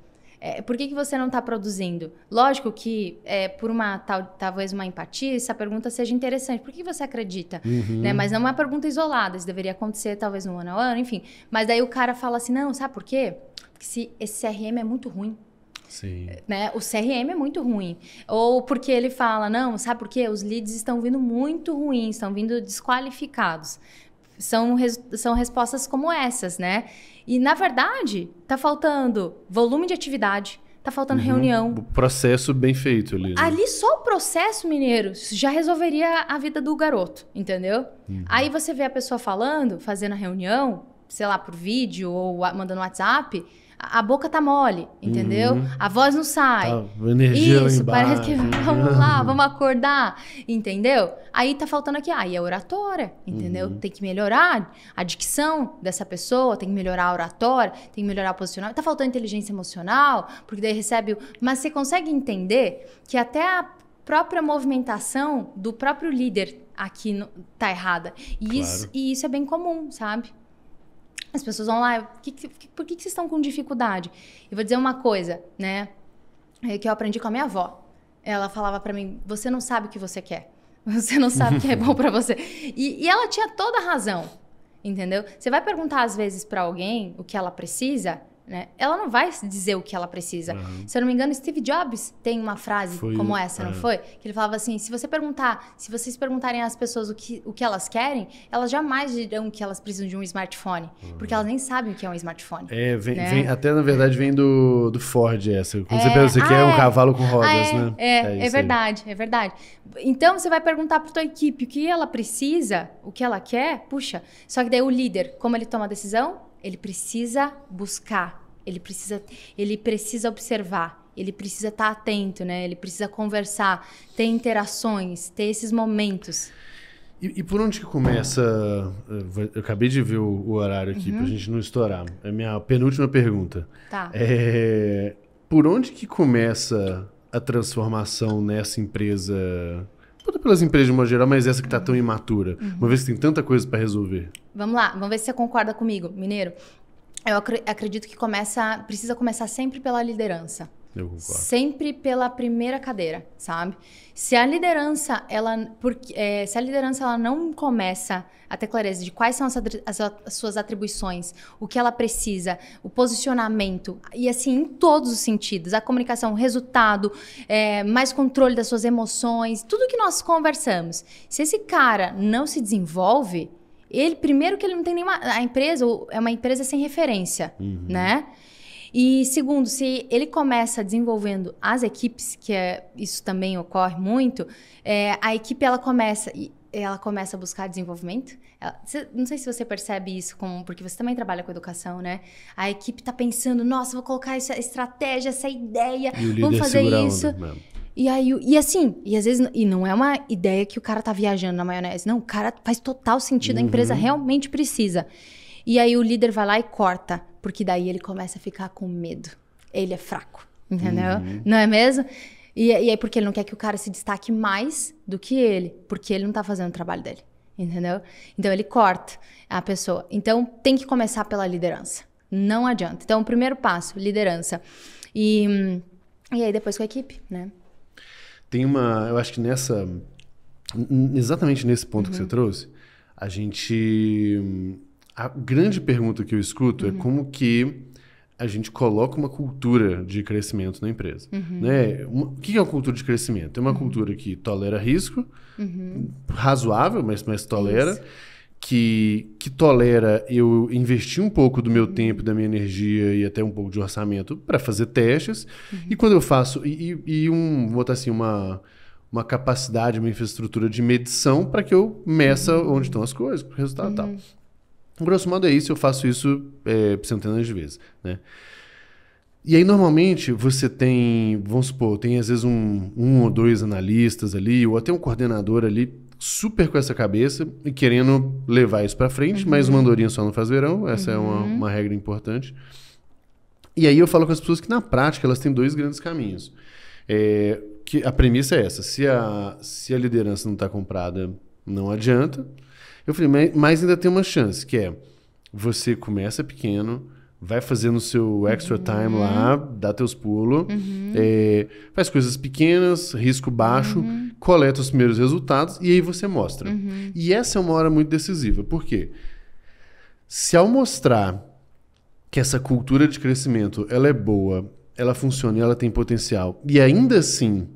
É, por que, que você não está produzindo? Lógico que, é, por uma tal, talvez uma empatia, essa pergunta seja interessante. Por que você acredita? Uhum. Né? Mas não é uma pergunta isolada. Isso deveria acontecer talvez no ano a ano, enfim. Mas daí o cara fala assim, não, sabe por quê? Porque se, esse CRM é muito ruim. Sim. É, né? O CRM é muito ruim. Ou porque ele fala, não, sabe por quê? Os leads estão vindo muito ruins, estão vindo desqualificados. São, res, são respostas como essas, né? E, na verdade, tá faltando volume de atividade, tá faltando uhum. reunião. O processo bem feito ali. Né? Ali só o processo, mineiro, já resolveria a vida do garoto, entendeu? Uhum. Aí você vê a pessoa falando, fazendo a reunião, sei lá, por vídeo ou mandando WhatsApp a boca tá mole, entendeu? Uhum. A voz não sai. Tá, energia Isso, parece que <laughs> vamos lá, vamos acordar, entendeu? Aí tá faltando aqui, aí ah, é oratória, entendeu? Uhum. Tem que melhorar a dicção dessa pessoa, tem que melhorar a oratória, tem que melhorar o posicionamento. Tá faltando inteligência emocional, porque daí recebe. O... Mas você consegue entender que até a própria movimentação do próprio líder aqui no, tá errada. E, claro. isso, e isso é bem comum, sabe? As pessoas vão lá, por que, que vocês estão com dificuldade? E vou dizer uma coisa, né? É que eu aprendi com a minha avó. Ela falava para mim: você não sabe o que você quer. <laughs> Você não sabe o que é bom para você. E, e ela tinha toda a razão, entendeu? Você vai perguntar às vezes para alguém o que ela precisa, né? Ela não vai dizer o que ela precisa. Uhum. Se eu não me engano, Steve Jobs tem uma frase foi, como essa, é. não foi? Que ele falava assim: se você perguntar, se vocês perguntarem às pessoas o que, o que elas querem, elas jamais dirão que elas precisam de um smartphone, uhum. porque elas nem sabem o que é um smartphone. É, vem, né? vem, até na verdade vem do, do Ford essa. Quando é, você pensa, você ah, quer é. um ah, é. cavalo com rodas, ah, é. né? É, é, é verdade, aí. é verdade. Então você vai perguntar para tua equipe o que ela precisa, o que ela quer, puxa. Só que daí o líder, como ele toma a decisão? Ele precisa buscar, ele precisa, ele precisa observar, ele precisa estar tá atento, né? Ele precisa conversar, ter interações, ter esses momentos. E, e por onde que começa? Eh, eu acabei de ver o, o horário aqui uhum. para a gente não estourar. É minha penúltima pergunta. Tá. É, por onde que começa a transformação nessa empresa tudo pelas empresas de uma geral, mas essa que está tão imatura, uhum. uma vez que tem tanta coisa para resolver. Vamos lá, vamos ver se você concorda comigo, Mineiro. Eu acredito que começa, precisa começar sempre pela liderança. Eu Sempre pela primeira cadeira, sabe? Se a liderança ela, porque, é, se a liderança ela não começa a ter clareza de quais são as, as, as, suas atribuições, o que ela precisa, o posicionamento e assim em todos os sentidos, a comunicação, o resultado, é, mais controle das suas emoções, tudo que nós conversamos. Se esse cara não se desenvolve, ele primeiro que ele não tem nenhuma a empresa é uma empresa sem referência, uhum. né? E segundo, se ele começa desenvolvendo as equipes, que é, isso também ocorre muito, é, a equipe ela começa ela começa a buscar desenvolvimento. Ela, não sei se você percebe isso, com, porque você também trabalha com educação, né? A equipe está pensando, nossa, vou colocar essa estratégia, essa ideia, vamos fazer isso. E aí, e assim, e às vezes, e não é uma ideia que o cara tá viajando na maionese, não, o cara faz total sentido, uhum. a empresa realmente precisa. E aí o líder vai lá e corta, porque daí ele começa a ficar com medo. Ele é fraco, entendeu? Uhum. Não é mesmo? E, e aí porque ele não quer que o cara se destaque mais do que ele, porque ele não tá fazendo o trabalho dele, entendeu? Então ele corta a pessoa. Então tem que começar pela liderança. Não adianta. Então, o primeiro passo, liderança. E, hum, e aí depois com a equipe, né? Tem uma. Eu acho que nessa. Exatamente nesse ponto uhum. que você trouxe, a gente hum, a grande pergunta que eu escuto é uhum. é como que a gente coloca uma cultura de crescimento na empresa. Uhum. Né? Uma, o que é uma cultura de crescimento? É uma uhum. cultura que tolera risco, uhum. razoável, mas, mas tolera. Que, que tolera eu investir um pouco do meu uhum. tempo, da minha energia e até um pouco de orçamento para fazer testes. Uhum. E quando eu faço. E, e um, vou botar assim, uma, uma capacidade, uma infraestrutura de medição para que eu meça uhum. onde estão as coisas, o resultado uhum. tal. Grosso modo é isso, eu faço isso é, centenas de vezes, né? E aí, normalmente, você tem, vamos supor, tem às vezes um, um ou dois analistas ali, ou até um coordenador ali, super com essa cabeça e querendo levar isso para frente, uhum. mas uma andorinha só não faz verão, essa uhum. é uma, uhum. uma regra importante. E aí eu falo com as pessoas que, na prática, elas têm dois grandes caminhos. É, que a premissa é essa: se a, se a liderança não está comprada, não adianta. Eu falei, mas ainda tem uma chance, que é você começa pequeno, vai fazendo seu extra uhum. time lá, dá teus pulos, uhum. é, faz coisas pequenas, risco baixo, uhum. coleta os primeiros resultados e aí você mostra. Uhum. E essa é uma hora muito decisiva, porque se ao mostrar que essa cultura de crescimento ela é boa, ela funciona, ela tem potencial e ainda assim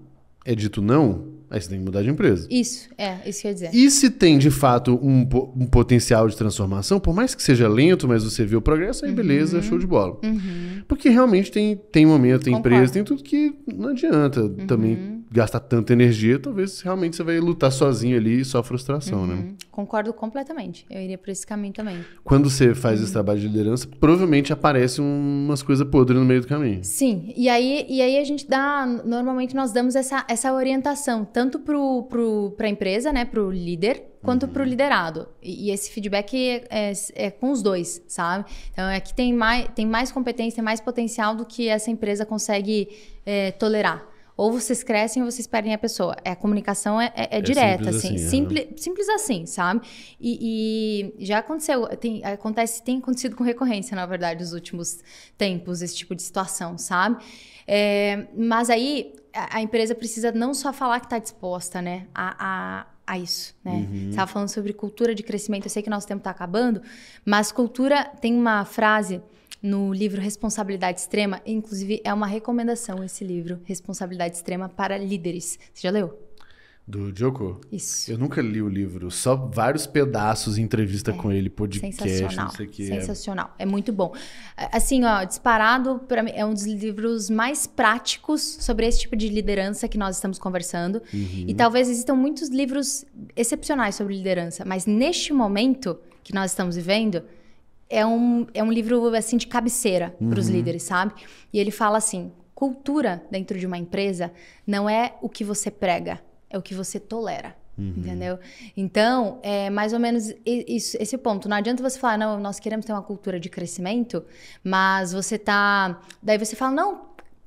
é dito não, Aí você tem que mudar de empresa. Isso, é, isso quer dizer. E se tem, de fato, um, um potencial de transformação, por mais que seja lento, mas você vê o progresso, aí uhum. beleza, show de bola. Uhum. Porque realmente tem, tem momento, tem Concordo. empresa, tem tudo que não adianta uhum. também gastar tanta energia, talvez realmente você vai lutar sozinho ali e só frustração, né? uhum. né? Concordo completamente. Eu iria por esse caminho também. Quando você faz esse uhum. trabalho de liderança, provavelmente aparece umas coisas podres no meio do caminho. Sim. E aí, e aí a gente dá, normalmente nós damos essa, essa orientação, tanto pro, pro, a empresa, né, o líder, quanto para o uhum. liderado. E, esse feedback é, é, é, com os dois, sabe? Então, é que tem mais, tem mais competência, tem mais potencial do que essa empresa consegue é, tolerar. Ou vocês crescem ou vocês perdem a pessoa. É, a comunicação é, é, é, é direta, simples assim. assim é. simples, simples assim, sabe? E, e já aconteceu, tem, acontece, tem acontecido com recorrência, na verdade, nos últimos tempos, esse tipo de situação, sabe? É, mas aí a, a, empresa precisa não só falar que está disposta, né? a, a a isso, né? Uhum. Você estava falando sobre cultura de crescimento. Eu sei que nosso tempo está acabando, mas cultura tem uma frase no livro Responsabilidade Extrema. Inclusive, é uma recomendação esse livro, Responsabilidade Extrema para Líderes. Você já leu? Do Joko? Isso. Eu nunca li o livro, só vários pedaços, entrevista é, com ele, podcast, sensacional, não sei o que. Sensacional, é. é muito bom. É, assim, ó, disparado, para mim, é um dos livros mais práticos sobre esse tipo de liderança que nós estamos conversando. Uhum. E talvez existam muitos livros excepcionais sobre liderança, mas neste momento que nós estamos vivendo, é um, é um livro assim de cabeceira uhum. para os líderes, sabe? E ele fala assim: cultura dentro de uma empresa não é o que você prega, é o que você tolera. Uhum. Entendeu? Então, é mais ou menos isso, esse ponto. Não adianta você falar, não, nós queremos ter uma cultura de crescimento, mas você tá. Daí você fala, não,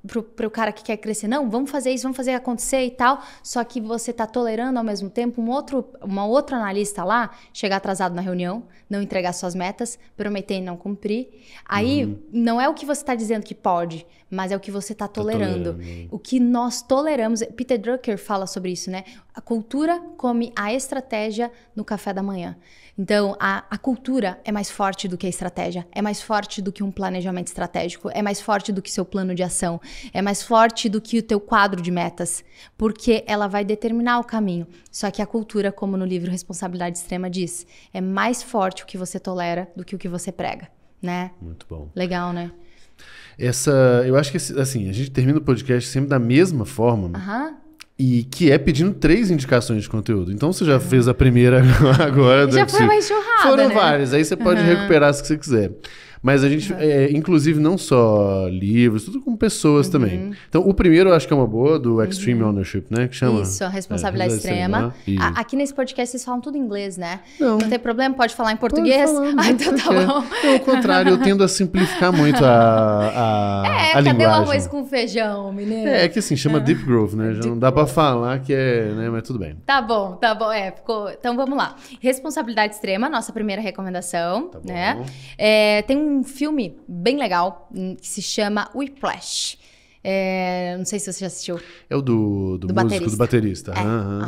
para o cara que quer crescer, não, vamos fazer isso, vamos fazer acontecer e tal, só que você está tolerando ao mesmo tempo um outro, uma outra analista lá chegar atrasado na reunião, não entregar suas metas, prometer e não cumprir. Aí uhum. não é o que você está dizendo que pode, mas é o que você está tá tolerando. tolerando. O que nós toleramos, Peter Drucker fala sobre isso, né? A cultura come a estratégia no café da manhã. Então, a, a cultura é mais forte do que a estratégia, é mais forte do que um planejamento estratégico, é mais forte do que seu plano de ação, é mais forte do que o teu quadro de metas, porque ela vai determinar o caminho. Só que a cultura, como no livro Responsabilidade Extrema diz, é mais forte o que você tolera do que o que você prega, né? Muito bom. Legal, né? Essa, eu acho que assim, a gente termina o podcast sempre da mesma forma. Né? Aham. Uh -huh. E que é pedindo três indicações de conteúdo. Então você já fez a primeira <laughs> agora. Já foi uma enxurrada. Foram né? várias, aí você pode uhum. recuperar se você quiser. Mas a gente, uhum. é, inclusive, não só livros, tudo com pessoas uhum. também. Então, o primeiro eu acho que é uma boa, do uhum. Extreme uhum. Ownership, né? Que chama? Isso, a é, responsabilidade é, extrema. extrema. aqui nesse podcast vocês falam tudo em inglês, né? Não. Não tem problema, pode falar em português? Falar, ah, né? então tá bom. Pelo é contrário, eu tendo a simplificar muito a, a, <laughs> é, a cadê linguagem. o arroz com feijão, mineiro? É, é que assim, chama Deep Growth, né? <laughs> Já Deep não dá pra falar que é, né? Mas tudo bem. Tá bom, tá bom. É, ficou... Então, vamos lá. Responsabilidade extrema, nossa primeira recomendação, tá né? É, tem um um filme bem legal hum, que se chama Whiplash. É, não sei se você já assistiu. É o do, do, do músico, baterista. do baterista. É, uhum,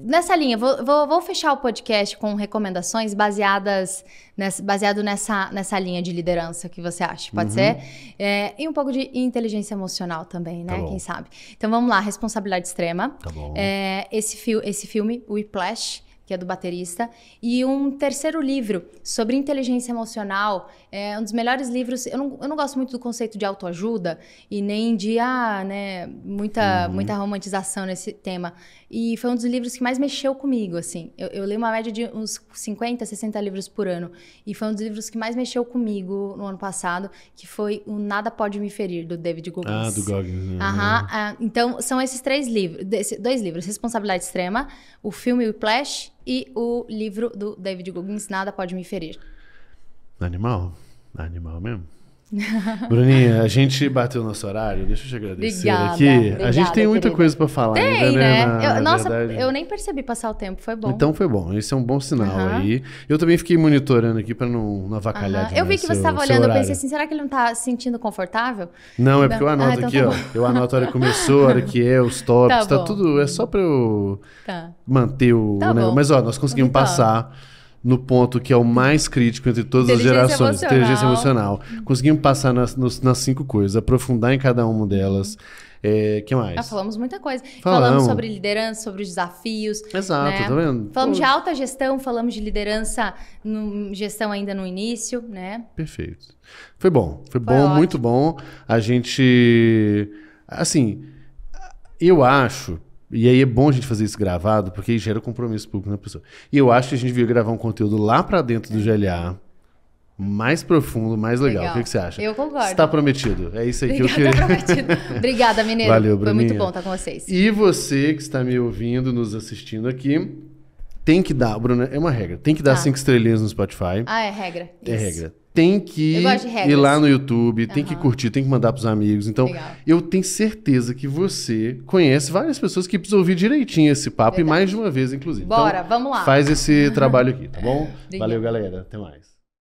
uhum. Nessa linha, vou, vou, vou, fechar o podcast com recomendações baseadas nessa, baseado nessa, nessa linha de liderança que você acha, pode uhum. ser? É, e um pouco de inteligência emocional também, né? Tá Quem sabe? Então vamos lá, responsabilidade extrema. Tá bom. É, esse, fi esse filme, Whiplash, que é do baterista, e um terceiro livro sobre inteligência emocional, é um dos melhores livros. Eu não, eu não gosto muito do conceito de autoajuda e nem de ah, né, muita, uhum. muita romantização nesse tema. E foi um dos livros que mais mexeu comigo, assim. Eu, eu leio uma média de uns 50, 60 livros por ano, e foi um dos livros que mais mexeu comigo no ano passado, que foi o Nada Pode Me Ferir do David Goggins. Ah, do Goggins. Uhum. Aham. Ah, então são esses três livros, dois livros, Responsabilidade Extrema, o filme Whiplash e o livro do David Goggins, Nada Pode Me Ferir. Animal, animal mesmo. <laughs> Bruninha, a gente bateu nosso horário, deixa eu te agradecer obrigada, aqui. Obrigada, a gente tem muita coisa para falar tem, ainda, né? né? Na, eu, nossa, verdade. eu nem percebi passar o tempo, foi bom. Então foi bom, esse é um bom sinal aí. Eu também fiquei monitorando aqui para não, não avacalhar. Uhum. Eu vi que seu, você estava olhando, horário. eu pensei assim, será que ele não está se sentindo confortável? Não, é porque eu ah, anoto ah, então aqui, tá ó. Eu anoto a hora que começou, a hora que é, os tops, tá, tá tudo. É só para eu tá. manter o. Tá né? Mas ó, nós conseguimos então. passar no ponto que é o mais crítico entre todas as gerações, emocional. inteligência emocional. Uhum. Conseguimos passar nas, nos, nas cinco coisas, aprofundar em cada uma delas. É, que mais? Ah, falamos muita coisa. Falamos. falamos. sobre liderança, sobre os desafios. Exato, né? tá vendo? Falamos Pô. de alta gestão, falamos de liderança, no, gestão ainda no início, né? Perfeito. Foi bom, foi, foi bom, ótimo. muito bom. A gente, assim, eu acho e aí é bom a gente fazer isso gravado, porque aí gera compromisso público na pessoa. E eu acho que a gente devia gravar um conteúdo lá para dentro do GLA, mais profundo, mais legal. legal. O que, que, você acha? Eu concordo. Está prometido. É isso aí Obrigada, que eu queria. Tá prometido. Obrigada, Mineiro. Valeu, Bruninha. Foi muito bom estar com vocês. E você que está me ouvindo, nos assistindo aqui, tem que dar, Bruna, é uma regra. Tem que dar ah. cinco estrelinhas no Spotify. Ah, é regra. É Isso. regra. Tem que ir lá no YouTube, tem que curtir, tem que mandar pros amigos. Então, Legal. eu tenho certeza que você conhece várias pessoas que precisam ouvir direitinho esse papo Verdade. e mais de uma vez, inclusive. Bora, então, vamos lá. Faz esse <laughs> trabalho aqui, tá bom? Valeu, galera. Até mais.